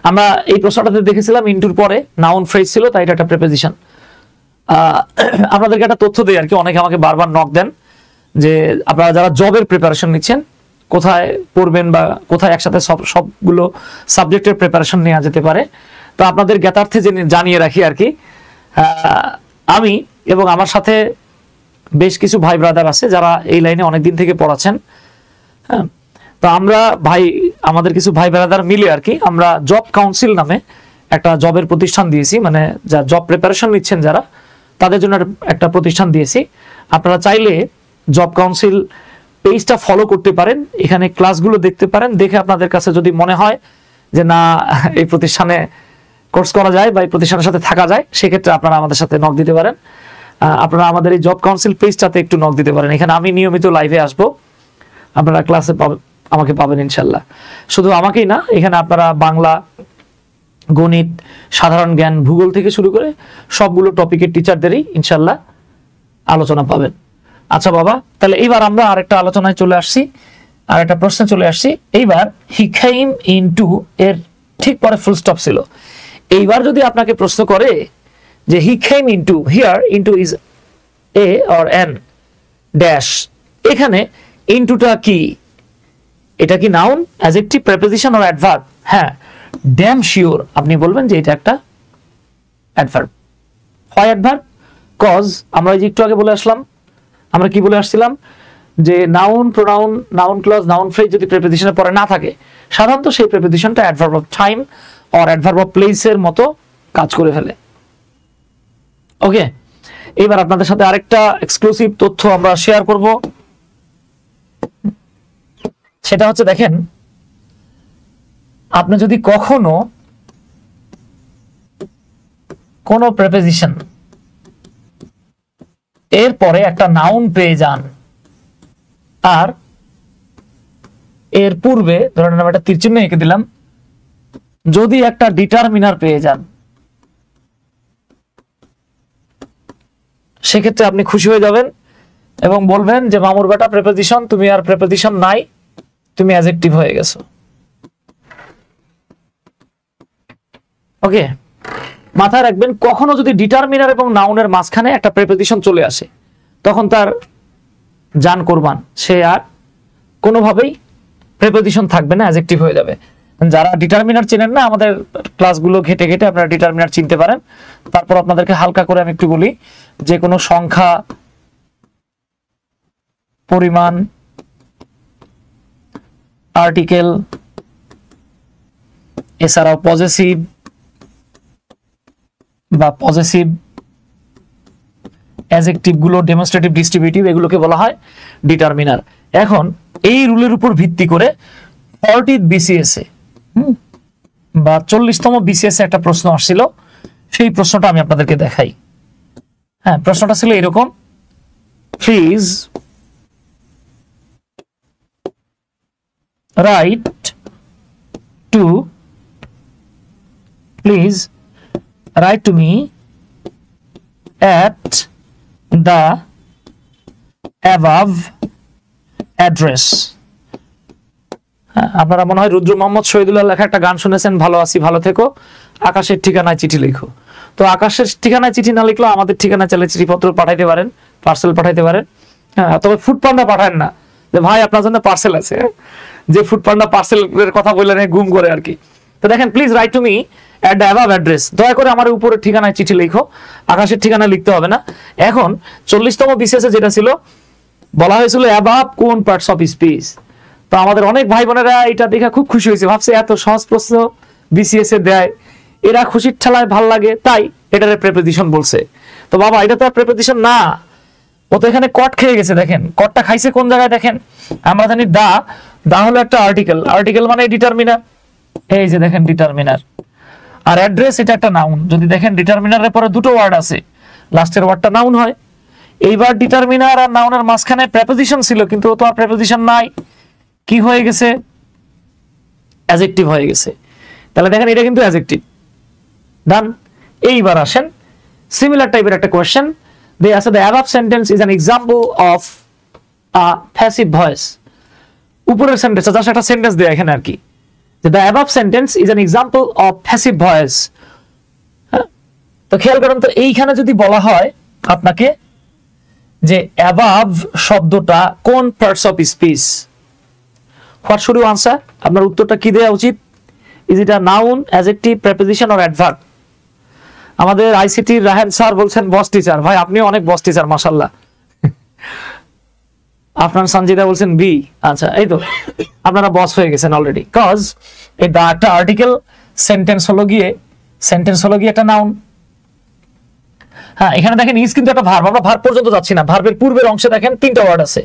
আমরা এই প্রশ্নটাতে দেখেছিলাম ইন্টুর পরে নাউন ফ্রেজ ছিল তাই এটা একটা প্রেপোজিশন আপনাদেরকে একটা তথ্য দেই আর কি অনেকে আমাকে বারবার নক দেন যে আপনারা যারা জবের প্রিপারেশন নিচ্ছেন কোথায় পড়বেন বা কোথায় একসাথে সব সবগুলো সাবজেক্টের প্রিপারেশন নেওয়া যেতে পারে তো আপনাদের জ্ঞাতার্থে জানিয়ে রাখি আর কি আমি এবং আমার সাথে বেশ কিছু ভাই ব্রাদার আছে যারা এই লাইনে অনেক দিন থেকে পড়াচ্ছেন হ্যাঁ তো আমরা ভাই আমাদের কিছু ভাই বেড়াদার মিলে আর কি আমরা জব কাউন্সিল নামে একটা জবের প্রতিষ্ঠান দিয়েছি মানে যা জব প্রিপারেশন নিচ্ছেন যারা তাদের জন্য একটা প্রতিষ্ঠান দিয়েছি আপনারা চাইলে জব কাউন্সিল পেজটা ফলো করতে পারেন এখানে ক্লাসগুলো দেখতে পারেন দেখে আপনাদের কাছে যদি মনে হয় যে না এই প্রতিষ্ঠানে কোর্স করা যায় বা এই প্রতিষ্ঠানের সাথে থাকা যায় সেক্ষেত্রে আপনারা আমাদের সাথে নক দিতে পারেন আপনারা আমাদের এই জব কাউন্সিল পেজটাতে একটু নক দিতে পারেন এখানে আমি নিয়মিত লাইভে আসবো আপনারা ক্লাসে আমাকে পাবেন ইনশাল্লাহ শুধু আমাকেই না এখানে আপনারা বাংলা গণিত সাধারণ জ্ঞান ভূগোল থেকে শুরু করে সবগুলো টপিকের টিচারদেরই ইনশাল্লাহ আলোচনা পাবেন আচ্ছা বাবা তাহলে এইবার আমরা আরেকটা আলোচনায় চলে আসছি আর একটা প্রশ্নে চলে আসছি এইবার হিখাইম ইন টু এর ঠিক পরে ফুল স্টপ ছিল এইবার যদি আপনাকে প্রশ্ন করে যে he came into here into is a or an dash এখানে ইনটুটা কি এটা কি নাউন একটি প্রেপোজিশন অর অ্যাডভার্ব হ্যাঁ ড্যাম শিওর আপনি বলবেন যে এটা একটা অ্যাডভার্ব হয় অ্যাডভার্ব কজ আমরা যে একটু আগে বলে আসলাম আমরা কি বলে আসছিলাম যে noun pronoun noun clause noun phrase যদি প্রেপোজিশনের পরে না থাকে সাধারণত সেই প্রেপোজিশনটা adverb of time or adverb of প্লেসের মতো কাজ করে ফেলে ওকে এবার আপনাদের সাথে আরেকটা এক্সক্লুসিভ তথ্য আমরা শেয়ার করব সেটা হচ্ছে দেখেন আপনি যদি কখনো কোনো প্রেপোজিশন এরপরে একটা নাউন পেয়ে যান আর এর পূর্বে ধরেন আমি একটা তীরচিহ্ন এঁকে দিলাম যদি একটা ডিটারমিনার পেয়ে যান সেক্ষেত্রে আপনি খুশি হয়ে যাবেন এবং বলবেন যে মামুর বেটা প্রেপোজিশন তুমি আর প্রেপোজিশন নাই তুমি অ্যাজেক্টিভ হয়ে গেছো ওকে মাথায় রাখবেন কখনো যদি ডিটারমিনার এবং নাউনের মাঝখানে একটা প্রেপোজিশন চলে আসে তখন তার যান কোরবান সে আর কোনোভাবেই প্রেপোজিশন থাকবে না অ্যাজেক্টিভ হয়ে যাবে যারা ডিটারমিনার চেনেন না আমাদের ক্লাসগুলো ঘেটে ঘেটে আপনারা ডিটারমিনার চিনতে পারেন তারপর আপনাদেরকে হালকা করে আমি একটু বলি যে কোনো সংখ্যা পরিমাণ আর্টিকেল এছাড়াও পজেসিভ বা পজেসিভ গুলো ডেমনস্ট্রেটিভ ডিস্ট্রিবিউটিভ এগুলোকে বলা হয় ডিটারমিনার এখন এই রুলের উপর ভিত্তি করে ফর্টি বিসিএসএ বা চল্লিশতম বিসিএসএ একটা প্রশ্ন আসছিল সেই প্রশ্নটা আমি আপনাদেরকে দেখাই হ্যাঁ প্রশ্নটা ছিল এরকম please write to please write to me at the above address হ্যাঁ, আপনারা মনে হয় রুদ্র মোহাম্মদ শহীদুল্লাহ লেখা একটা গান শুনেছেন ভালো আছি ভালো থেকো আকাশের ঠিকানায় চিঠি লিখো তো আকাশের ঠিকানায় চিঠি না লিখলেও আমাদের ঠিকানায় চাইলে চিঠিপত্র পাঠাইতে পারেন পার্সেল পাঠাইতে পারেন হ্যাঁ তবে ফুটপান্ডা পাঠান না যে ভাই আপনার জন্য পার্সেল আছে যে ফুড পান্ডা এর কথা বললেন গুম করে আর কি তো দেখেন please write to me at the above address দয়া করে আমার উপরে ঠিকানায় চিঠি লিখো আকাশের ঠিকানা লিখতে হবে না এখন চল্লিশতম বিশেষে যেটা ছিল বলা হয়েছিল অ্যাবাব কোন পার্টস অফ স্পিচ তো আমাদের অনেক ভাই বোনেরা এটা দেখে খুব খুশি হয়েছে ভাবছে এত সহজ প্রশ্ন বিসিএস এ দেয় এরা খুশির ঠেলায় ভাল লাগে তাই এটারে প্রেপোজিশন বলছে তো বাবা এটা তো প্রেপোজিশন না ও তো এখানে কট খেয়ে গেছে দেখেন কটটা খাইছে কোন জায়গায় দেখেন আমরা জানি দা দা হলো একটা আর্টিকেল আর্টিকেল মানে ডিটারমিনার এই যে দেখেন ডিটারমিনার আর অ্যাড্রেস এটা একটা নাউন যদি দেখেন ডিটারমিনারের পরে দুটো ওয়ার্ড আছে লাস্টের ওয়ার্ডটা নাউন হয় এইবার ডিটারমিনার আর নাউনের মাঝখানে প্রেপোজিশন ছিল কিন্তু ও তো আর প্রেপোজিশন নাই কি হয়ে গেছে অ্যাজেক্টিভ হয়ে গেছে তাহলে দেখেন এটা কিন্তু অ্যাজেক্টিভ ডান এইবার আসেন সিমিলার টাইপের একটা question They so the above sentence is an example of a passive voice. উপরের সেন্টেন্স জাস্ট একটা সেন্টেন্স দেয় এখানে আর কি the above sentence is an example of passive voice তো খেয়াল করুন তো এইখানে যদি বলা হয় আপনাকে যে অ্যাবাভ শব্দটা কোন parts of speech what should you answer আপনার উত্তরটা কি দেওয়া উচিত is it a noun adjective preposition or adverb আমাদের আইসিটি রাহেন স্যার বলছেন বস টিচার ভাই আপনিও অনেক বস টিচার মাসাল্লাহ আপনার সঞ্জিদা বলছেন বি আচ্ছা এই তো আপনারা বস হয়ে গেছেন অলরেডি কজ এই দা একটা আর্টিকেল সেন্টেন্স হলো গিয়ে সেন্টেন্স হলো গিয়ে একটা নাউন হ্যাঁ এখানে দেখেন ইজ কিন্তু একটা ভার্ব আমরা ভার্ব পর্যন্ত যাচ্ছি না ভার্বের পূর্বের অংশে দেখেন তিনটা ওয়ার্ড আছে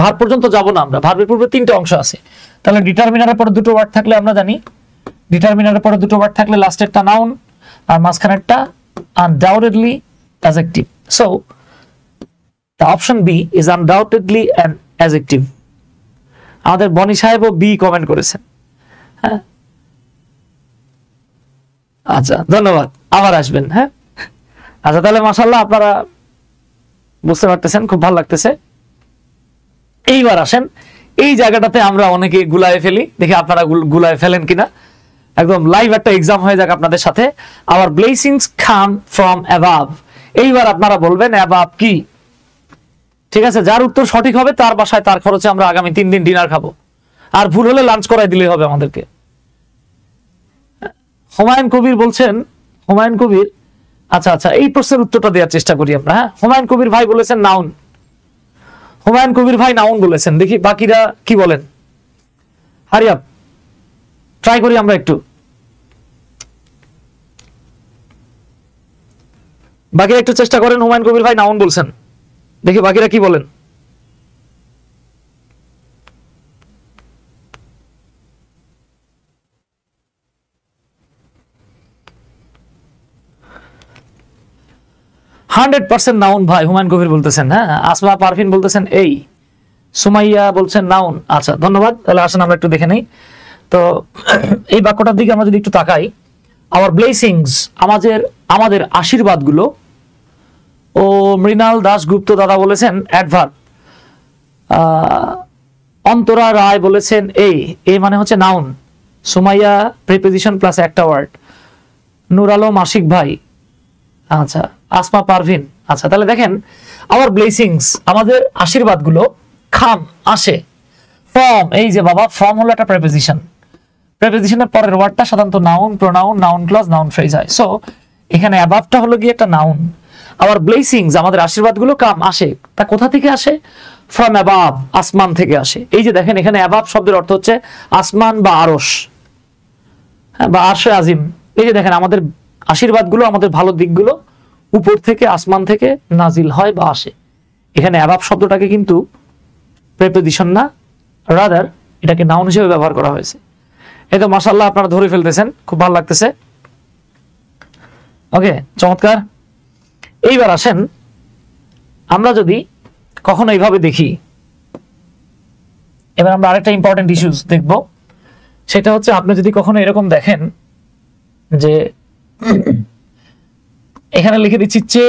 ভার্ব পর্যন্ত যাব না আমরা ভার্বের পূর্বে তিনটা অংশ আছে তাহলে ডিটারমিনারের পরে দুটো ওয়ার্ড থাকলে আমরা জানি ডিটারমিনারের পরে দুটো ওয়ার্ড থাকলে লাস্টেরটা নাউন আর মাঝখানেরটা undoubtedly adjective so the option B is undoubtedly an adjective আমাদের বনি সাহেবও বি কমেন্ট করেছেন হ্যাঁ আচ্ছা ধন্যবাদ আবার আসবেন হ্যাঁ আচ্ছা তাহলে মাসাল্লাহ আপনারা বুঝতে পারতেছেন খুব ভালো লাগতেছে এইবার আসেন এই জায়গাটাতে আমরা অনেকে গুলায় ফেলি দেখি আপনারা গুলায় ফেলেন কিনা একদম লাইভ একটা এক্সাম হয়ে যাক আপনাদের সাথে our blessings come from above এইবার আপনারা বলবেন অ্যাভাব কি ঠিক আছে যার উত্তর সঠিক হবে তার বাসায় তার খরচে আমরা আগামী তিন দিন ডিনার খাবো আর ভুল হলে লাঞ্চ করাই দিলে হবে আমাদেরকে হুমায়ুন কবির বলছেন হুমায়ুন কবির আচ্ছা আচ্ছা এই প্রশ্নের উত্তরটা দেওয়ার চেষ্টা করি আমরা হ্যাঁ হুমায়ুন কবির ভাই বলেছেন নাউন হুমায়ুন কবির ভাই নাউন বলেছেন দেখি বাকিরা কি বলেন হারিয়াব ট্রাই করি আমরা একটু বাকিরা একটু চেষ্টা করেন হুমায়ুন কবির ভাই নাউন বলছেন দেখি বাকিরা কি বলেন হান্ড্রেড পার্সেন্ট নাউন ভাই হুমায়ুন কবির বলতেছেন হ্যাঁ আসমা পারফিন বলতেছেন এই সুমাইয়া বলছেন নাউন আচ্ছা ধন্যবাদ তাহলে আসেন আমরা একটু দেখে নেই তো এই বাক্যটার দিকে আমরা যদি একটু তাকাই আওয়ার ব্লেসিংস আমাদের আমাদের আশীর্বাদগুলো ও মৃণাল দাসগুপ্ত দাদা বলেছেন অ্যাডভার্ব অন্তরা রায় বলেছেন এই এ মানে হচ্ছে নাউন সুমাইয়া প্রিপোজিশন প্লাস একটা ওয়ার্ড নুর আলম আশিক ভাই আচ্ছা আসমা পারভিন আচ্ছা তাহলে দেখেন আমার ব্লেসিংস আমাদের আশীর্বাদগুলো খাম আসে ফর্ম এই যে বাবা ফর্ম হলো একটা প্রেপোজিশন প্রেপোজিশনের পরের ওয়ার্ডটা সাধারণত noun pronoun noun plus noun phrase হয় সো এখানে অ্যাবাবটা হলো গিয়ে একটা নাউন আওয়ার ব্লেসিংস আমাদের আশীর্বাদগুলো কাম আসে তা কোথা থেকে আসে ফ্রম অ্যাবাব আসমান থেকে আসে এই যে দেখেন এখানে অ্যাবাব শব্দের অর্থ হচ্ছে আসমান বা আরস হ্যাঁ, বা আরশে আজিম এই যে দেখেন আমাদের আশীর্বাদগুলো আমাদের ভালো দিকগুলো উপর থেকে আসমান থেকে নাজিল হয় বা আসে এখানে অ্যাবাব শব্দটাকে কিন্তু প্রেপেদিশন না রাদার এটাকে নাউন হিসেবে ব্যবহার করা হয়েছে এই তো মাসাল্লাহ আপনারা ধরে ফেলতেছেন খুব ভালো লাগতেছে ওকে চমৎকার এইবার আসেন আমরা যদি কখনো এইভাবে দেখি এবার আমরা আরেকটা ইম্পর্টেন্ট ইস্যুস দেখব সেটা হচ্ছে আপনি যদি কখনো এরকম দেখেন যে এখানে লিখে দিচ্ছি চে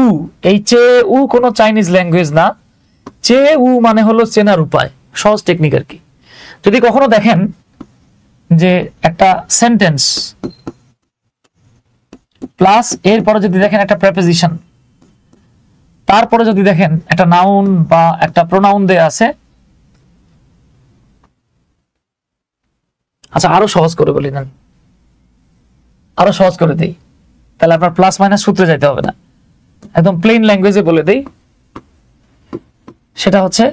উ এই চে উ কোন চাইনিজ ল্যাঙ্গুয়েজ না চে উ মানে হলো চেনার উপায় সহজ টেকনিক আর কি যদি কখনো দেখেন যে একটা সেন্টেন্স প্লাস এরপরে যদি দেখেন একটা প্রেপোজিশন তারপরে যদি দেখেন একটা নাউন বা একটা প্রোনাউন দেয়া আছে আচ্ছা আরো সহজ করে বলি দেন আরো সহজ করে দিই তাহলে আপনার প্লাস মাইনাস সূত্রে যাইতে হবে না একদম প্লেন ল্যাঙ্গুয়েজে বলে দিই সেটা হচ্ছে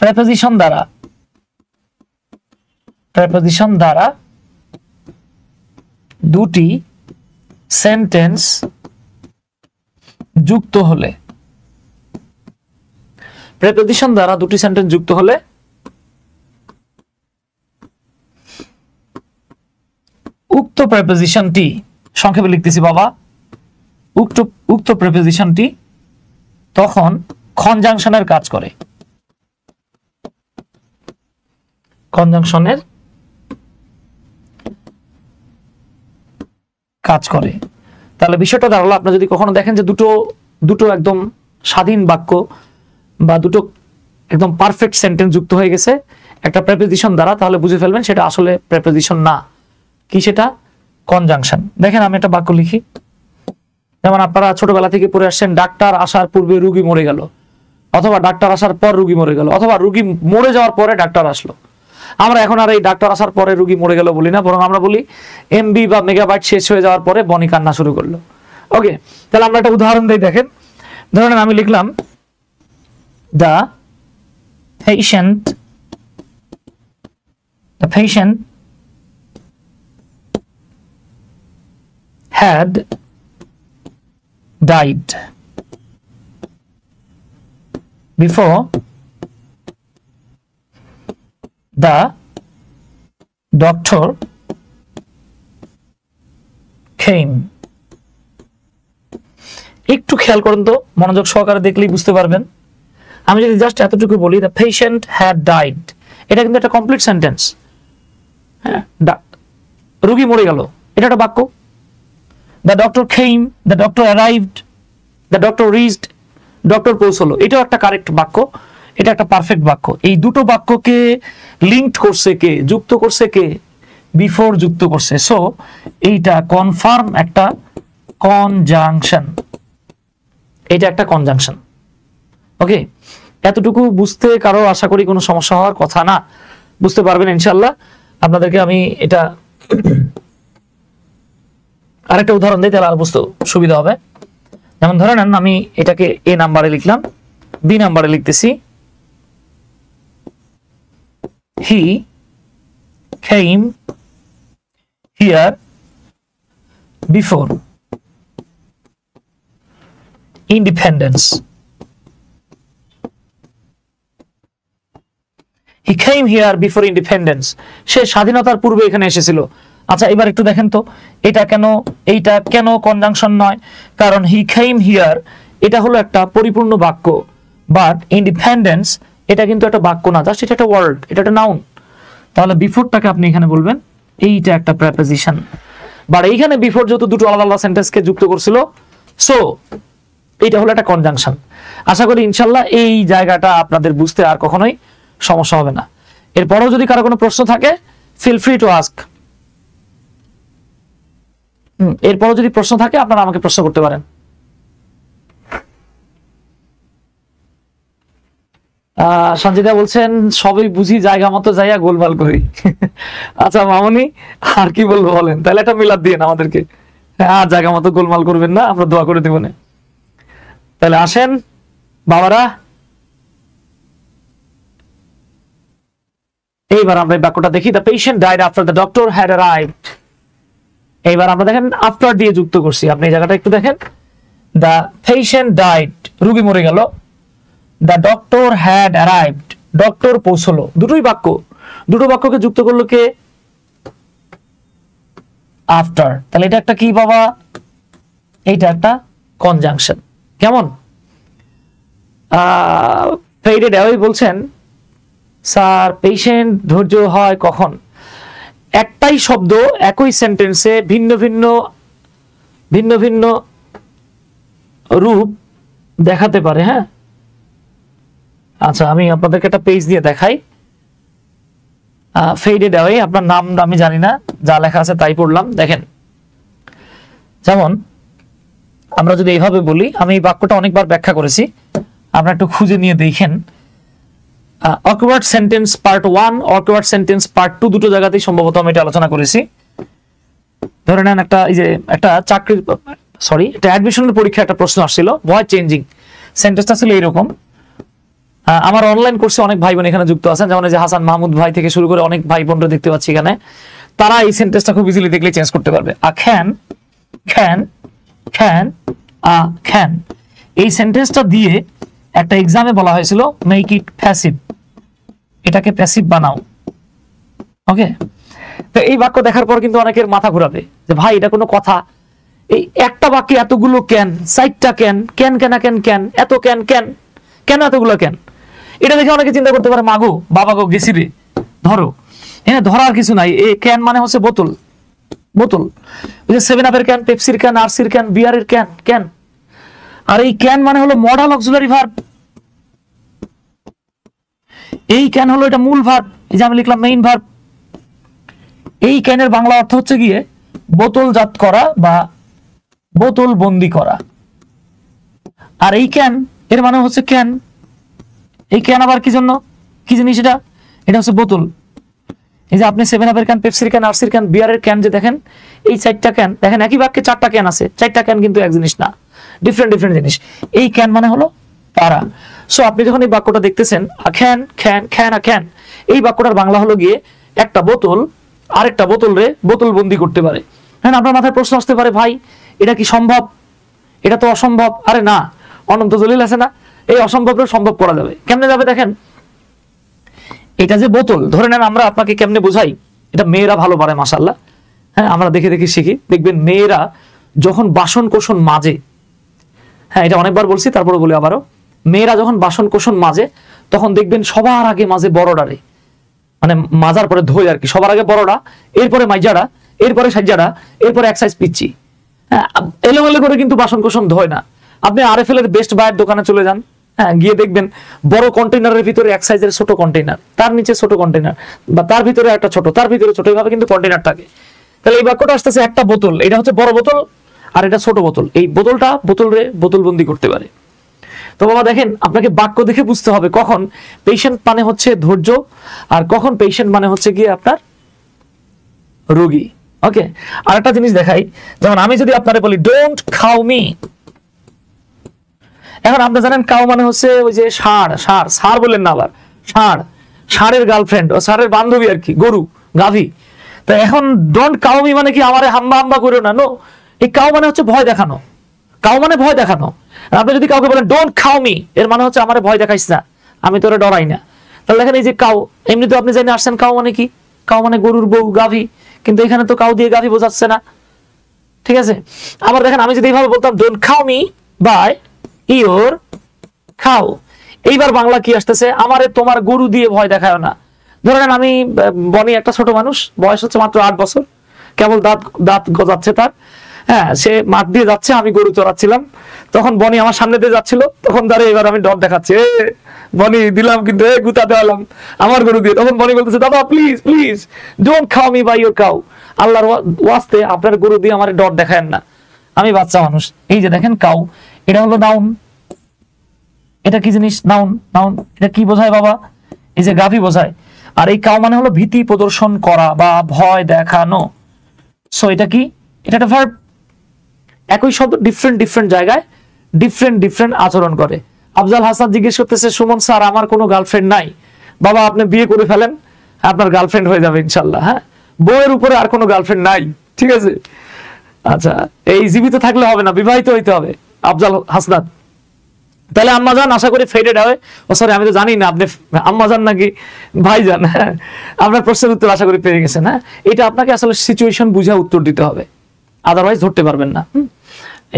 প্রেপোজিশন দ্বারা প্রেপোজিশন দ্বারা দুটি সেন্টেন্স যুক্ত হলে প্রেপোজিশন দ্বারা দুটি সেন্টেন্স যুক্ত হলে উক্ত প্রেপোজিশনটি সংক্ষেপে লিখতেছি বাবা উক্ত উক্ত প্রেপোজিশনটি তখন কনজাংশনের কাজ করে কনজাংশনের কাজ করে তাহলে বিষয়টা দাঁড়ালো আপনি যদি কখনো দেখেন যে দুটো দুটো একদম স্বাধীন বাক্য বা দুটো একদম পারফেক্ট সেন্টেন্স যুক্ত হয়ে গেছে একটা প্রেপোজিশন দ্বারা তাহলে বুঝে ফেলবেন সেটা আসলে প্রেপোজিশন না কি সেটা কনজাংশন দেখেন আমি একটা বাক্য লিখি যেমন আপনারা ছোটবেলা থেকে পড়ে আসছেন ডাক্তার আসার পূর্বে রুগী মরে গেল অথবা ডাক্তার আসার পর রুগী মরে গেল অথবা রুগী মরে যাওয়ার পরে ডাক্তার আসলো আমরা এখন আর এই ডাক্তার আসার পরে রুগী মরে গেল বলি না বরং আমরা বলি এমবি বা মেগাবাইট শেষ হয়ে যাওয়ার পরে বনি কান্না শুরু করলো ওকে তাহলে আমরা একটা উদাহরণ দিই দেখেন ধরেন আমি লিখলাম the patient the patient had died before the doctor came একটু খেয়াল করুন তো মনোযোগ সহকারে দেখলেই বুঝতে পারবেন আমি যদি জাস্ট এতটুকু বলি দ্য পেশেন্ট হ্যাড ডাইড এটা কিন্তু একটা কমপ্লিট সেন্টেন্স হ্যাঁ রুগী মরে গেল এটা একটা বাক্য the doctor came the doctor arrived the doctor reached doctor পৌঁছলো এটাও একটা কারেক্ট বাক্য এটা একটা পারফেক্ট বাক্য এই দুটো বাক্যকে লিঙ্কড করছে কে যুক্ত করছে কে বিফোর যুক্ত করছে সো এইটা কনফার্ম একটা কনজাংশন এটা একটা কনজাংশন ওকে এতটুকু বুঝতে কারো আশা করি কোনো সমস্যা হওয়ার কথা না বুঝতে পারবেন ইনশাল্লাহ আপনাদেরকে আমি এটা আরেকটা উদাহরণ দিই তাহলে আর বুঝতে সুবিধা হবে যেমন ধরে নেন আমি এটাকে এ নাম্বারে লিখলাম বি নাম্বারে লিখতেছি he came here before independence. He came here before independence সে স্বাধীনতার পূর্বে এখানে এসেছিল আচ্ছা এবার একটু দেখেন তো এটা কেন এইটা কেন কনজাংশন নয় কারণ হি কেম হিয়ার এটা হলো একটা পরিপূর্ণ বাক্য বাট ইন্ডিপেন্ডেন্স এটা কিন্তু একটা বাক্য না জাস্ট এটা একটা ওয়ার্ড এটা একটা নাউন তাহলে বিফোরটাকে আপনি এখানে বলবেন এইটা একটা প্রেপোজিশন বাট এইখানে বিফোর যেহেতু দুটো আলাদা আলাদা সেন্টেন্সকে যুক্ত করছিল সো এইটা হলো একটা কনজাংশন আশা করি ইনশাল্লাহ এই জায়গাটা আপনাদের বুঝতে আর কখনোই সমস্যা হবে না এরপরেও যদি কারো কোনো প্রশ্ন থাকে ফিল ফ্রি টু আস্ক এরপরও যদি প্রশ্ন থাকে আপনারা আমাকে প্রশ্ন করতে পারেন সঞ্জিতা বলছেন সবই বুঝি জায়গা মতো যাইয়া গোলমাল করি আচ্ছা মামনি আর কি বলবো বলেন তাহলে একটা মিলাদ দিয়ে আমাদেরকে হ্যাঁ, আর জায়গা মতো গোলমাল করবেন না আমরা দোয়া করে দেবো না তাহলে আসেন বাবারা এইবার আমরা এই বাক্যটা দেখি the patient died after the doctor had arrived এইবার আমরা দেখেন আফটার দিয়ে যুক্ত করছি আপনি এই জায়গাটা একটু দেখেন দ্য পেশেন্ট ডাইড রুগী মরে গেল the doctor had arrived doctor পৌঁছলো দুটোই বাক্য দুটো বাক্যকে যুক্ত করলো কে আফটার তাহলে এটা একটা কি বাবা এইটা একটা কনজাংশন কেমন ফেইডেড অ্যাওয়ে বলছেন স্যার পেশেন্ট ধৈর্য হয় কখন একটাই শব্দ একই সেন্টেন্সে ভিন্ন ভিন্ন ভিন্ন ভিন্ন রূপ দেখাতে পারে হ্যাঁ আচ্ছা আমি আপনাদেরকে একটা পেজ দিয়ে দেখাই ফেডে দেওয়াই আপনার নামটা আমি জানি না যা লেখা আছে তাই পড়লাম দেখেন যেমন আমরা যদি এইভাবে বলি আমি এই বাক্যটা অনেকবার ব্যাখ্যা করেছি আপনারা একটু খুঁজে নিয়ে দেখেন awkward sentence part one awkward sentence part two দুটো জায়গাতেই সম্ভবত আমি এটা আলোচনা করেছি ধরে নেন একটা এই যে একটা চাকরির সরি একটা অ্যাডমিশনের পরীক্ষা একটা প্রশ্ন আসছিল ভয় চেঞ্জিং সেন্টেন্সটা ছিল এইরকম আমার অনলাইন কোর্সে অনেক ভাই বোন এখানে যুক্ত আছেন যেমন যে হাসান মাহমুদ ভাই থেকে শুরু করে অনেক ভাই বোনরা দেখতে পাচ্ছি এখানে তারা এই সেন্টেন্সটা খুব ইজিলি দেখলে চেঞ্জ করতে পারবে আ খ্যান খ্যান খ্যান আ খ্যান এই সেন্টেন্সটা দিয়ে একটা এক্সামে বলা হয়েছিল মেক ইট প্যাসিভ এটাকে প্যাসিভ বানাও ওকে তো এই বাক্য দেখার পর কিন্তু অনেকের মাথা ঘুরাবে যে ভাই এটা কোনো কথা এই একটা বাক্যে এতগুলো ক্যান সাইটটা ক্যান ক্যান কেনা ক্যান ক্যান এত ক্যান ক্যান কেন এতগুলো ক্যান এটা দেখে অনেকে চিন্তা করতে পারে মাগো বাবা গো গেছি রে ধরো হ্যাঁ ধরার কিছু নাই এ ক্যান মানে হচ্ছে বোতল বোতল ওই যে সেভেন আপের ক্যান পেপসির ক্যান আরসির ক্যান বিয়ারের ক্যান ক্যান আর এই ক্যান মানে হলো মডাল অক্সুলারি ভার্ব এই ক্যান হলো এটা মূল ভার্ব এই যে আমি লিখলাম মেইন ভার্ব এই ক্যানের বাংলা অর্থ হচ্ছে গিয়ে বোতলজাত করা বা বোতল বন্দি করা আর এই ক্যান এর মানে হচ্ছে ক্যান এই ক্যান আবার কি জন্য কি জিনিস এটা এটা হচ্ছে বোতল এই যে আপনি সেভেন আপের ক্যান পেপসির ক্যান আর্সির ক্যান বিয়ারের ক্যান যে দেখেন এই চারটা ক্যান দেখেন একই বাক্যে চারটা ক্যান আছে চারটা ক্যান কিন্তু এক জিনিস না ডিফারেন্ট ডিফারেন্ট জিনিস এই ক্যান মানে হলো পারা সো আপনি যখন এই বাক্যটা দেখতেছেন আখ্যান খ্যান খ্যান আখ্যান এই বাক্যটার বাংলা হলো গিয়ে একটা বোতল আরেকটা বোতল রে বোতল বন্দি করতে পারে হ্যাঁ আপনার মাথায় প্রশ্ন আসতে পারে ভাই এটা কি সম্ভব এটা তো অসম্ভব আরে না অনন্ত জলিল আছে না এই অসম্ভবকে সম্ভব করা যাবে কেমনে যাবে দেখেন এটা যে বোতল ধরে নেন আমরা আপনাকে কেমনে বোঝাই এটা মেয়েরা ভালো পারে মাসাল্লাহ হ্যাঁ আমরা দেখে দেখে শিখি দেখবেন মেয়েরা যখন বাসন কোষণ মাজে হ্যাঁ এটা অনেকবার বলছি তারপরে বলি আবারও মেয়েরা যখন বাসন কোষণ মাজে তখন দেখবেন সবার আগে মাঝে বড়ডারে মানে মাজার পরে ধোয় আর কি সবার আগে বড়ডা এরপরে মাইজারা এরপরে সাইজারা এরপরে এক সাইজ পিচ্ছি হ্যাঁ এলোমেলো করে কিন্তু বাসন কোষণ ধোয় না আপনি আরে ফেলের এর বেস্ট বায়ের দোকানে চলে যান হ্যাঁ গিয়ে দেখবেন বড় কন্টেনারের ভিতরে এক সাইজের ছোট কন্টেনার তার নিচে ছোট কন্টেনার বা তার ভিতরে একটা ছোট তার ভিতরে ছোট এইভাবে কিন্তু কন্টেনার থাকে তাহলে এই বাক্যটা আসতেছে একটা বোতল এটা হচ্ছে বড় বোতল আর এটা ছোট বোতল এই বোতলটা বোতলরে বোতলবন্দি করতে পারে তো বাবা দেখেন আপনাকে বাক্য দেখে বুঝতে হবে কখন পেশেন্ট মানে হচ্ছে ধৈর্য আর কখন পেশেন্ট মানে হচ্ছে গিয়ে আপনার রোগী ওকে আর একটা জিনিস দেখাই যেমন আমি যদি আপনারে বলি ডোন্ট খাও মি এখন আপনি জানেন কাউ মানে হচ্ছে ওই যে ষাঁড় ষাঁড় সার বললেন না আবার ষাঁড় ষাঁড়ের গার্লফ্রেন্ড ও সারের বান্ধবী আর কি গরু গাভী তা এখন ডন্ট কাউমি মানে কি আমার হাম্বা হাম্বা করো না নো এই কাউ মানে হচ্ছে ভয় দেখানো কাউ মানে ভয় দেখানো আপনি যদি কাউকে বলেন ডোন্ট খাওমি এর মানে হচ্ছে আমারে ভয় দেখাইস না আমি তোরে ডরাই না তাহলে দেখেন এই যে কাউ এমনি তো আপনি জানি আসছেন কাউ মানে কি কাউ মানে গরুর বউ গাভী কিন্তু এখানে তো কাউ দিয়ে গাভী বোঝাচ্ছে না ঠিক আছে আবার দেখেন আমি যদি এইভাবে বলতাম ডোন্ট খাওমি বাই ইয়োর খাও এইবার বাংলা কি আসতেছে আমারে তোমার গরু দিয়ে ভয় দেখায় না ধরেন আমি বনি একটা ছোট মানুষ বয়স হচ্ছে মাত্র আট বছর কেবল দাঁত দাঁত গজাচ্ছে তার হ্যাঁ সে মাঠ দিয়ে যাচ্ছে আমি গরু চড়াচ্ছিলাম তখন বনি আমার সামনে দিয়ে যাচ্ছিল তখন তারে এবার আমি ডর দেখাচ্ছি এ বনি দিলাম কিন্তু এ গুতা দেওয়ালাম আমার গরু দিয়ে তখন বনি বলতেছে দাদা please please don't cow me by your cow আল্লাহর ওয়াস্তে আপনার গরু দিয়ে আমার ডর দেখায় না আমি বাচ্চা মানুষ এই যে দেখেন কাউ এটা হলো নাউন এটা কি জিনিস নাউন নাউন এটা কি বোঝায় বাবা এই যে গাভি বোঝায় আর এই কাউ মানে হলো ভীতি প্রদর্শন করা বা ভয় দেখানো সো এটা কি এটা একটা ভার্ব একই শব্দ ডিফারেন্ট ডিফারেন্ট জায়গায় ডিফারেন্ট ডিফারেন্ট আচরণ করে আফজাল হাসান জিজ্ঞেস করতেছে সুমন স্যার আমার কোনো গার্লফ্রেন্ড নাই বাবা আপনি বিয়ে করে ফেলেন আপনার গার্লফ্রেন্ড হয়ে যাবে ইনশাল্লাহ হ্যাঁ বউয়ের উপরে আর কোনো গার্লফ্রেন্ড নাই ঠিক আছে আচ্ছা এই জীবিত থাকলে হবে না বিবাহিত হইতে হবে আফজাল হাসনাত তাহলে আম্মা যান আশা করি ফেডেড হবে ও সরি আমি তো জানি না আপনি আম্মা যান নাকি ভাই যান আপনার প্রশ্নের উত্তর আশা করি পেয়ে গেছেন হ্যাঁ এটা আপনাকে আসলে সিচুয়েশন বুঝে উত্তর দিতে হবে আদারওয়াইজ ধরতে পারবেন না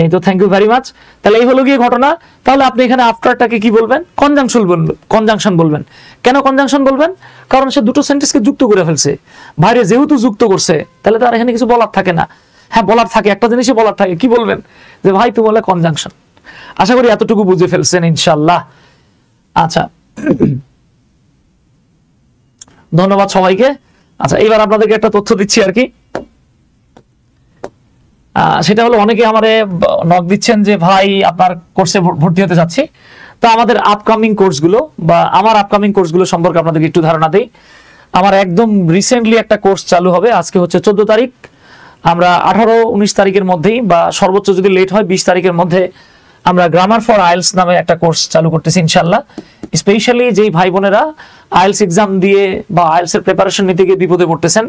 এই তো থ্যাংক ইউ ভেরি মাচ তাহলে এই হলো গিয়ে ঘটনা তাহলে আপনি এখানে আফটারটাকে কি বলবেন কনজাংশন বলবেন কনজাংশন বলবেন কেন কনজাংশন বলবেন কারণ সে দুটো সেন্টেন্সকে যুক্ত করে ফেলছে ভাইরে যেহেতু যুক্ত করছে তাহলে তার এখানে কিছু বলার থাকে না হ্যাঁ বলার থাকে একটা জিনিসই বলার থাকে কি বলবেন যে ভাই তুমি বলে কনজাংশন আশা করি এতটুকু বুঝে ফেলছেন ইনশাল্লাহ আচ্ছা ধন্যবাদ সবাইকে আচ্ছা এইবার আপনাদেরকে একটা তথ্য দিচ্ছি আর কি সেটা হলো অনেকে আমারে নক দিচ্ছেন যে ভাই আপনার কোর্সে ভর্তি হতে চাচ্ছি তো আমাদের আপকামিং কোর্সগুলো বা আমার আপকামিং কোর্সগুলো সম্পর্কে আপনাদেরকে একটু ধারণা দেই আমার একদম রিসেন্টলি একটা কোর্স চালু হবে আজকে হচ্ছে চোদ্দ তারিখ আমরা আঠারো উনিশ তারিখের মধ্যেই বা সর্বোচ্চ যদি লেট হয় বিশ তারিখের মধ্যে আমরা গ্রামার ফর আইএলস নামে একটা কোর্স চালু করতেছি ইনশাল্লাহ স্পেশালি যেই ভাই বোনেরা আইএলস এক্সাম দিয়ে বা আইএলস এর প্রিপারেশন নিতে গিয়ে বিপদে পড়তেছেন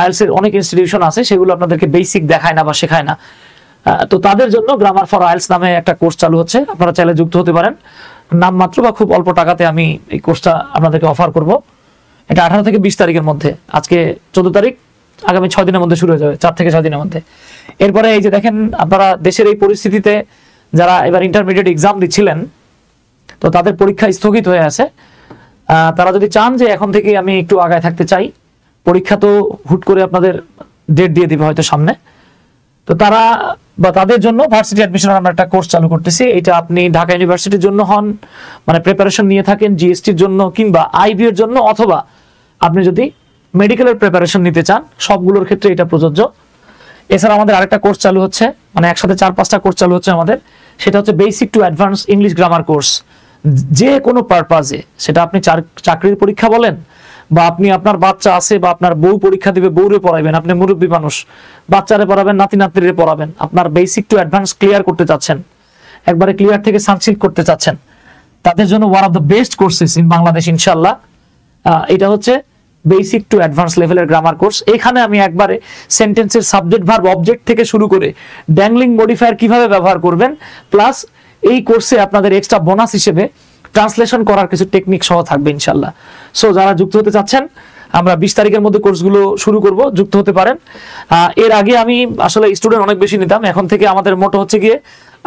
আইএলস এর অনেক ইনস্টিটিউশন আছে সেগুলো আপনাদেরকে বেসিক দেখায় না বা শেখায় না তো তাদের জন্য গ্রামার ফর আয়েলস নামে একটা কোর্স চালু হচ্ছে আপনারা চাইলে যুক্ত হতে পারেন নামমাত্র বা খুব অল্প টাকাতে আমি এই কোর্সটা আপনাদেরকে অফার করব এটা আঠারো থেকে বিশ তারিখের মধ্যে আজকে চোদ্দ তারিখ আগামী ছয় দিনের মধ্যে শুরু হয়ে যাবে চার থেকে ছয় দিনের মধ্যে এরপরে এই যে দেখেন আপনারা দেশের এই পরিস্থিতিতে যারা এবার ইন্টারমিডিয়েট এক্সাম দিচ্ছিলেন তো তাদের পরীক্ষা স্থগিত হয়ে আছে তারা যদি চান যে এখন থেকে আমি একটু আগায় থাকতে চাই পরীক্ষা তো হুট করে আপনাদের ডেট দিয়ে দিবে হয়তো সামনে তো তারা বা তাদের জন্য ভার্সিটি অ্যাডমিশন আমরা একটা কোর্স চালু করতেছি এটা আপনি ঢাকা ইউনিভার্সিটির জন্য হন মানে প্রিপারেশন নিয়ে থাকেন জিএসটির জন্য কিংবা আইবি এর জন্য অথবা আপনি যদি মেডিকেলের প্রিপারেশন নিতে চান সবগুলোর ক্ষেত্রে এটা প্রযোজ্য এছাড়া আমাদের আরেকটা কোর্স চালু হচ্ছে মানে একসাথে চার পাঁচটা কোর্স চালু হচ্ছে আমাদের সেটা হচ্ছে basic to advance English grammar course যে কোনো পারপাজে সেটা আপনি চাকরির পরীক্ষা বলেন বা আপনি আপনার বাচ্চা আছে বা আপনার বউ পরীক্ষা দিবে বউরে পড়াবেন আপনি মুরব্বী মানুষ বাচ্চারে পড়াবেন নাতি নাতনিরে পড়াবেন আপনার বেসিক টু অ্যাডভান্স ক্লিয়ার করতে চাচ্ছেন একবারে ক্লিয়ার থেকে সানসিল্ক করতে চাচ্ছেন তাদের জন্য one of the best courses in Bangladesh ইনশাল্লাহ এটা হচ্ছে বেসিক টু অ্যাডভান্স লেভেলের গ্রামার কোর্স এখানে আমি একবারে সেন্টেন্সের সাবজেক্ট ভার্ব অবজেক্ট থেকে শুরু করে ড্যাংলিং মডিফায়ার কিভাবে ব্যবহার করবেন প্লাস এই কোর্সে আপনাদের এক্সট্রা বোনাস হিসেবে ট্রান্সলেশন করার কিছু টেকনিক সহ থাকবে ইনশাল্লাহ সো যারা যুক্ত হতে চাচ্ছেন আমরা বিশ তারিখের মধ্যে কোর্সগুলো শুরু করব যুক্ত হতে পারেন এর আগে আমি আসলে স্টুডেন্ট অনেক বেশি নিতাম এখন থেকে আমাদের মোটো হচ্ছে গিয়ে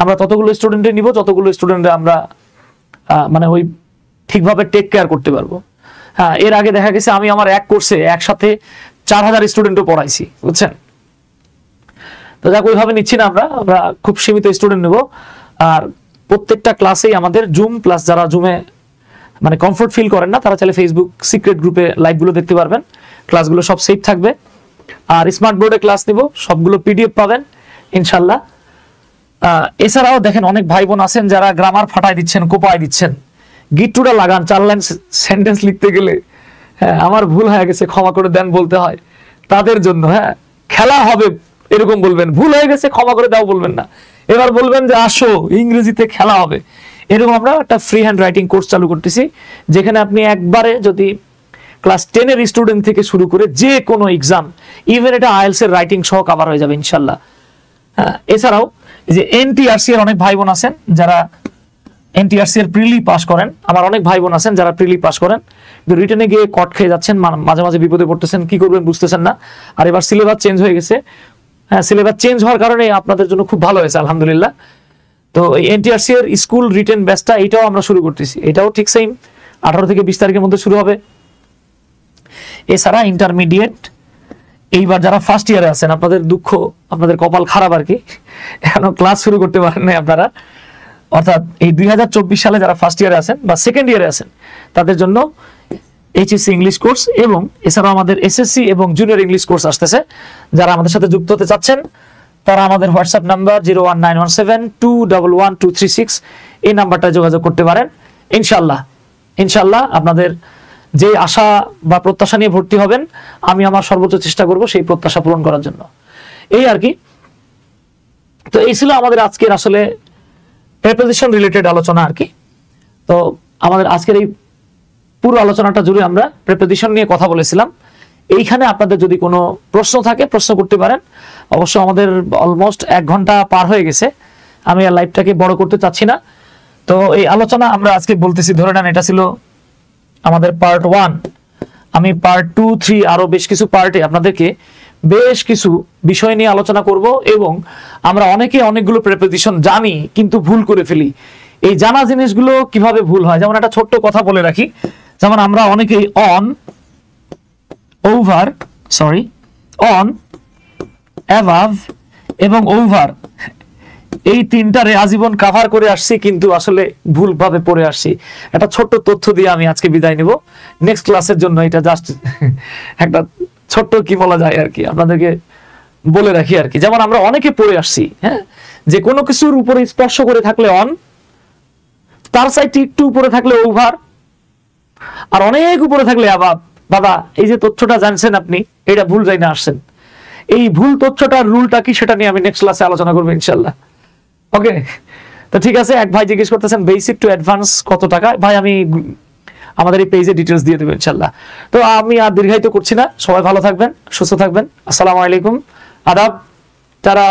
আমরা ততগুলো স্টুডেন্টে নিব যতগুলো স্টুডেন্টে আমরা মানে ওই ঠিকভাবে টেক কেয়ার করতে পারবো হ্যাঁ এর আগে দেখা গেছে আমি আমার এক কোর্সে একসাথে চার হাজার স্টুডেন্টও পড়াইছি বুঝছেন তো যাক ওইভাবে নিচ্ছি না আমরা আমরা খুব সীমিত স্টুডেন্ট নেব আর প্রত্যেকটা ক্লাসেই আমাদের জুম প্লাস যারা জুমে মানে কমফোর্ট ফিল করেন না তারা চাইলে ফেসবুক সিক্রেট গ্রুপে লাইভগুলো দেখতে পারবেন ক্লাসগুলো সব সেফ থাকবে আর স্মার্ট বোর্ডে ক্লাস নিব সবগুলো পিডিএফ পাবেন ইনশাল্লাহ এছাড়াও দেখেন অনেক ভাই বোন আছেন যারা গ্রামার ফাটাই দিচ্ছেন কোপায় দিচ্ছেন গিট্টুটা লাগান চার লাইন সেন্টেন্স লিখতে গেলে হ্যাঁ আমার ভুল হয়ে গেছে ক্ষমা করে দেন বলতে হয় তাদের জন্য হ্যাঁ খেলা হবে এরকম বলবেন ভুল হয়ে গেছে ক্ষমা করে দাও বলবেন না এবার বলবেন যে আসো ইংরেজিতে খেলা হবে এরকম আমরা একটা ফ্রি হ্যান্ড রাইটিং কোর্স চালু করতেছি যেখানে আপনি একবারে যদি ক্লাস টেনের স্টুডেন্ট থেকে শুরু করে যে কোনো এক্সাম ইভেন এটা এর রাইটিং সহ কাভার হয়ে যাবে ইনশাল্লাহ হ্যাঁ, এছাড়াও যে এনটিআরসি এর অনেক ভাই বোন আছেন যারা এনটিআরসি এর প্রিলি পাস করেন আমার অনেক ভাই বোন আছেন যারা প্রিলি পাস করেন কিন্তু রিটার্নে গিয়ে কট খেয়ে যাচ্ছেন মাঝে মাঝে বিপদে পড়তেছেন কি করবেন বুঝতেছেন না আর এবার সিলেবাস চেঞ্জ হয়ে গেছে হ্যাঁ সিলেবাস চেঞ্জ হওয়ার কারণে আপনাদের জন্য খুব ভালো হয়েছে আলহামদুলিল্লাহ তো এই এনটিআরসি এর স্কুল রিটার্ন ব্যাচটা এটাও আমরা শুরু করতেছি এটাও ঠিক সেম আঠারো থেকে বিশ তারিখের মধ্যে শুরু হবে এছাড়া ইন্টারমিডিয়েট এইবার যারা ফার্স্ট ইয়ারে আছেন আপনাদের দুঃখ আপনাদের কপাল খারাপ আর কি এখনো ক্লাস শুরু করতে পারেন আপনারা অর্থাৎ এই দুই সালে যারা ফার্স্ট ইয়ারে আছেন বা সেকেন্ড ইয়ারে আছেন তাদের জন্য এইচএসসি ইংলিশ কোর্স এবং এছাড়াও আমাদের এসএসসি এবং জুনিয়র ইংলিশ কোর্স আসতেছে যারা আমাদের সাথে যুক্ত হতে চাচ্ছেন তারা আমাদের WhatsApp number zero one nine one seven two double one two three six এই নাম্বারটায় যোগাযোগ করতে পারেন ইনশাল্লাহ ইনশাল্লাহ আপনাদের যে আশা বা প্রত্যাশা নিয়ে ভর্তি হবেন আমি আমার সর্বোচ্চ চেষ্টা করব সেই প্রত্যাশা পূরণ করার জন্য এই আর কি তো এই ছিল আমাদের আজকের আসলে প্রেপোজিশন রিলেটেড আলোচনা আর কি তো আমাদের আজকের এই পুরো আলোচনাটা জুড়ে আমরা প্রেপোজিশন নিয়ে কথা বলেছিলাম এইখানে আপনাদের যদি কোনো প্রশ্ন থাকে প্রশ্ন করতে পারেন অবশ্য আমাদের অলমোস্ট এক ঘন্টা পার হয়ে গেছে আমি আর লাইভটাকে বড় করতে চাচ্ছি না তো এই আলোচনা আমরা আজকে বলতেছি ধরে নেন এটা ছিল আমাদের পার্ট ওয়ান আমি পার্ট টু থ্রি আরও বেশ কিছু পার্টে আপনাদেরকে বেশ কিছু বিষয় নিয়ে আলোচনা করব এবং আমরা অনেকে অনেকগুলো প্রেপোজিশন জানি কিন্তু ভুল করে ফেলি এই জানা জিনিসগুলো কিভাবে ভুল হয় যেমন একটা ছোট্ট কথা বলে রাখি যেমন আমরা অনেকেই on over sorry on above এবং ওভার এই তিনটারে আজীবন কাভার করে আসছি কিন্তু আসলে ভুলভাবে পড়ে আসছি একটা ছোট্ট তথ্য দিয়ে আমি আজকে বিদায় নিব নেক্সট ক্লাসের জন্য এটা জাস্ট *laughs* একটা ছোট্ট কি বলা যায় আর কি আপনাদেরকে বলে রাখি আর কি যেমন আমরা অনেকে পড়ে আসছি হ্যাঁ যে কোনো কিছুর উপরে স্পর্শ করে থাকলে অন তার সাইডটি একটু উপরে থাকলে ওভার আর অনেক উপরে থাকলে আবার বাবা এই যে তথ্যটা জানছেন আপনি এটা ভুল যাই না আসছেন এই ভুল তথ্যটার রুলটা কি সেটা নিয়ে আমি নেক্সট ক্লাসে আলোচনা করবো ইনশাল্লাহ ওকে তো ঠিক আছে এক ভাই জিজ্ঞেস করতেছেন বেসিক টু অ্যাডভান্স কত টাকা ভাই আমি আমাদের এই পেজে ডিটেলস দিয়ে দেবেন ইনশাল্লাহ তো আমি আর দীর্ঘায়িত করছি না সবাই ভালো থাকবেন সুস্থ থাকবেন আসসালামু আলাইকুম আদাব তারা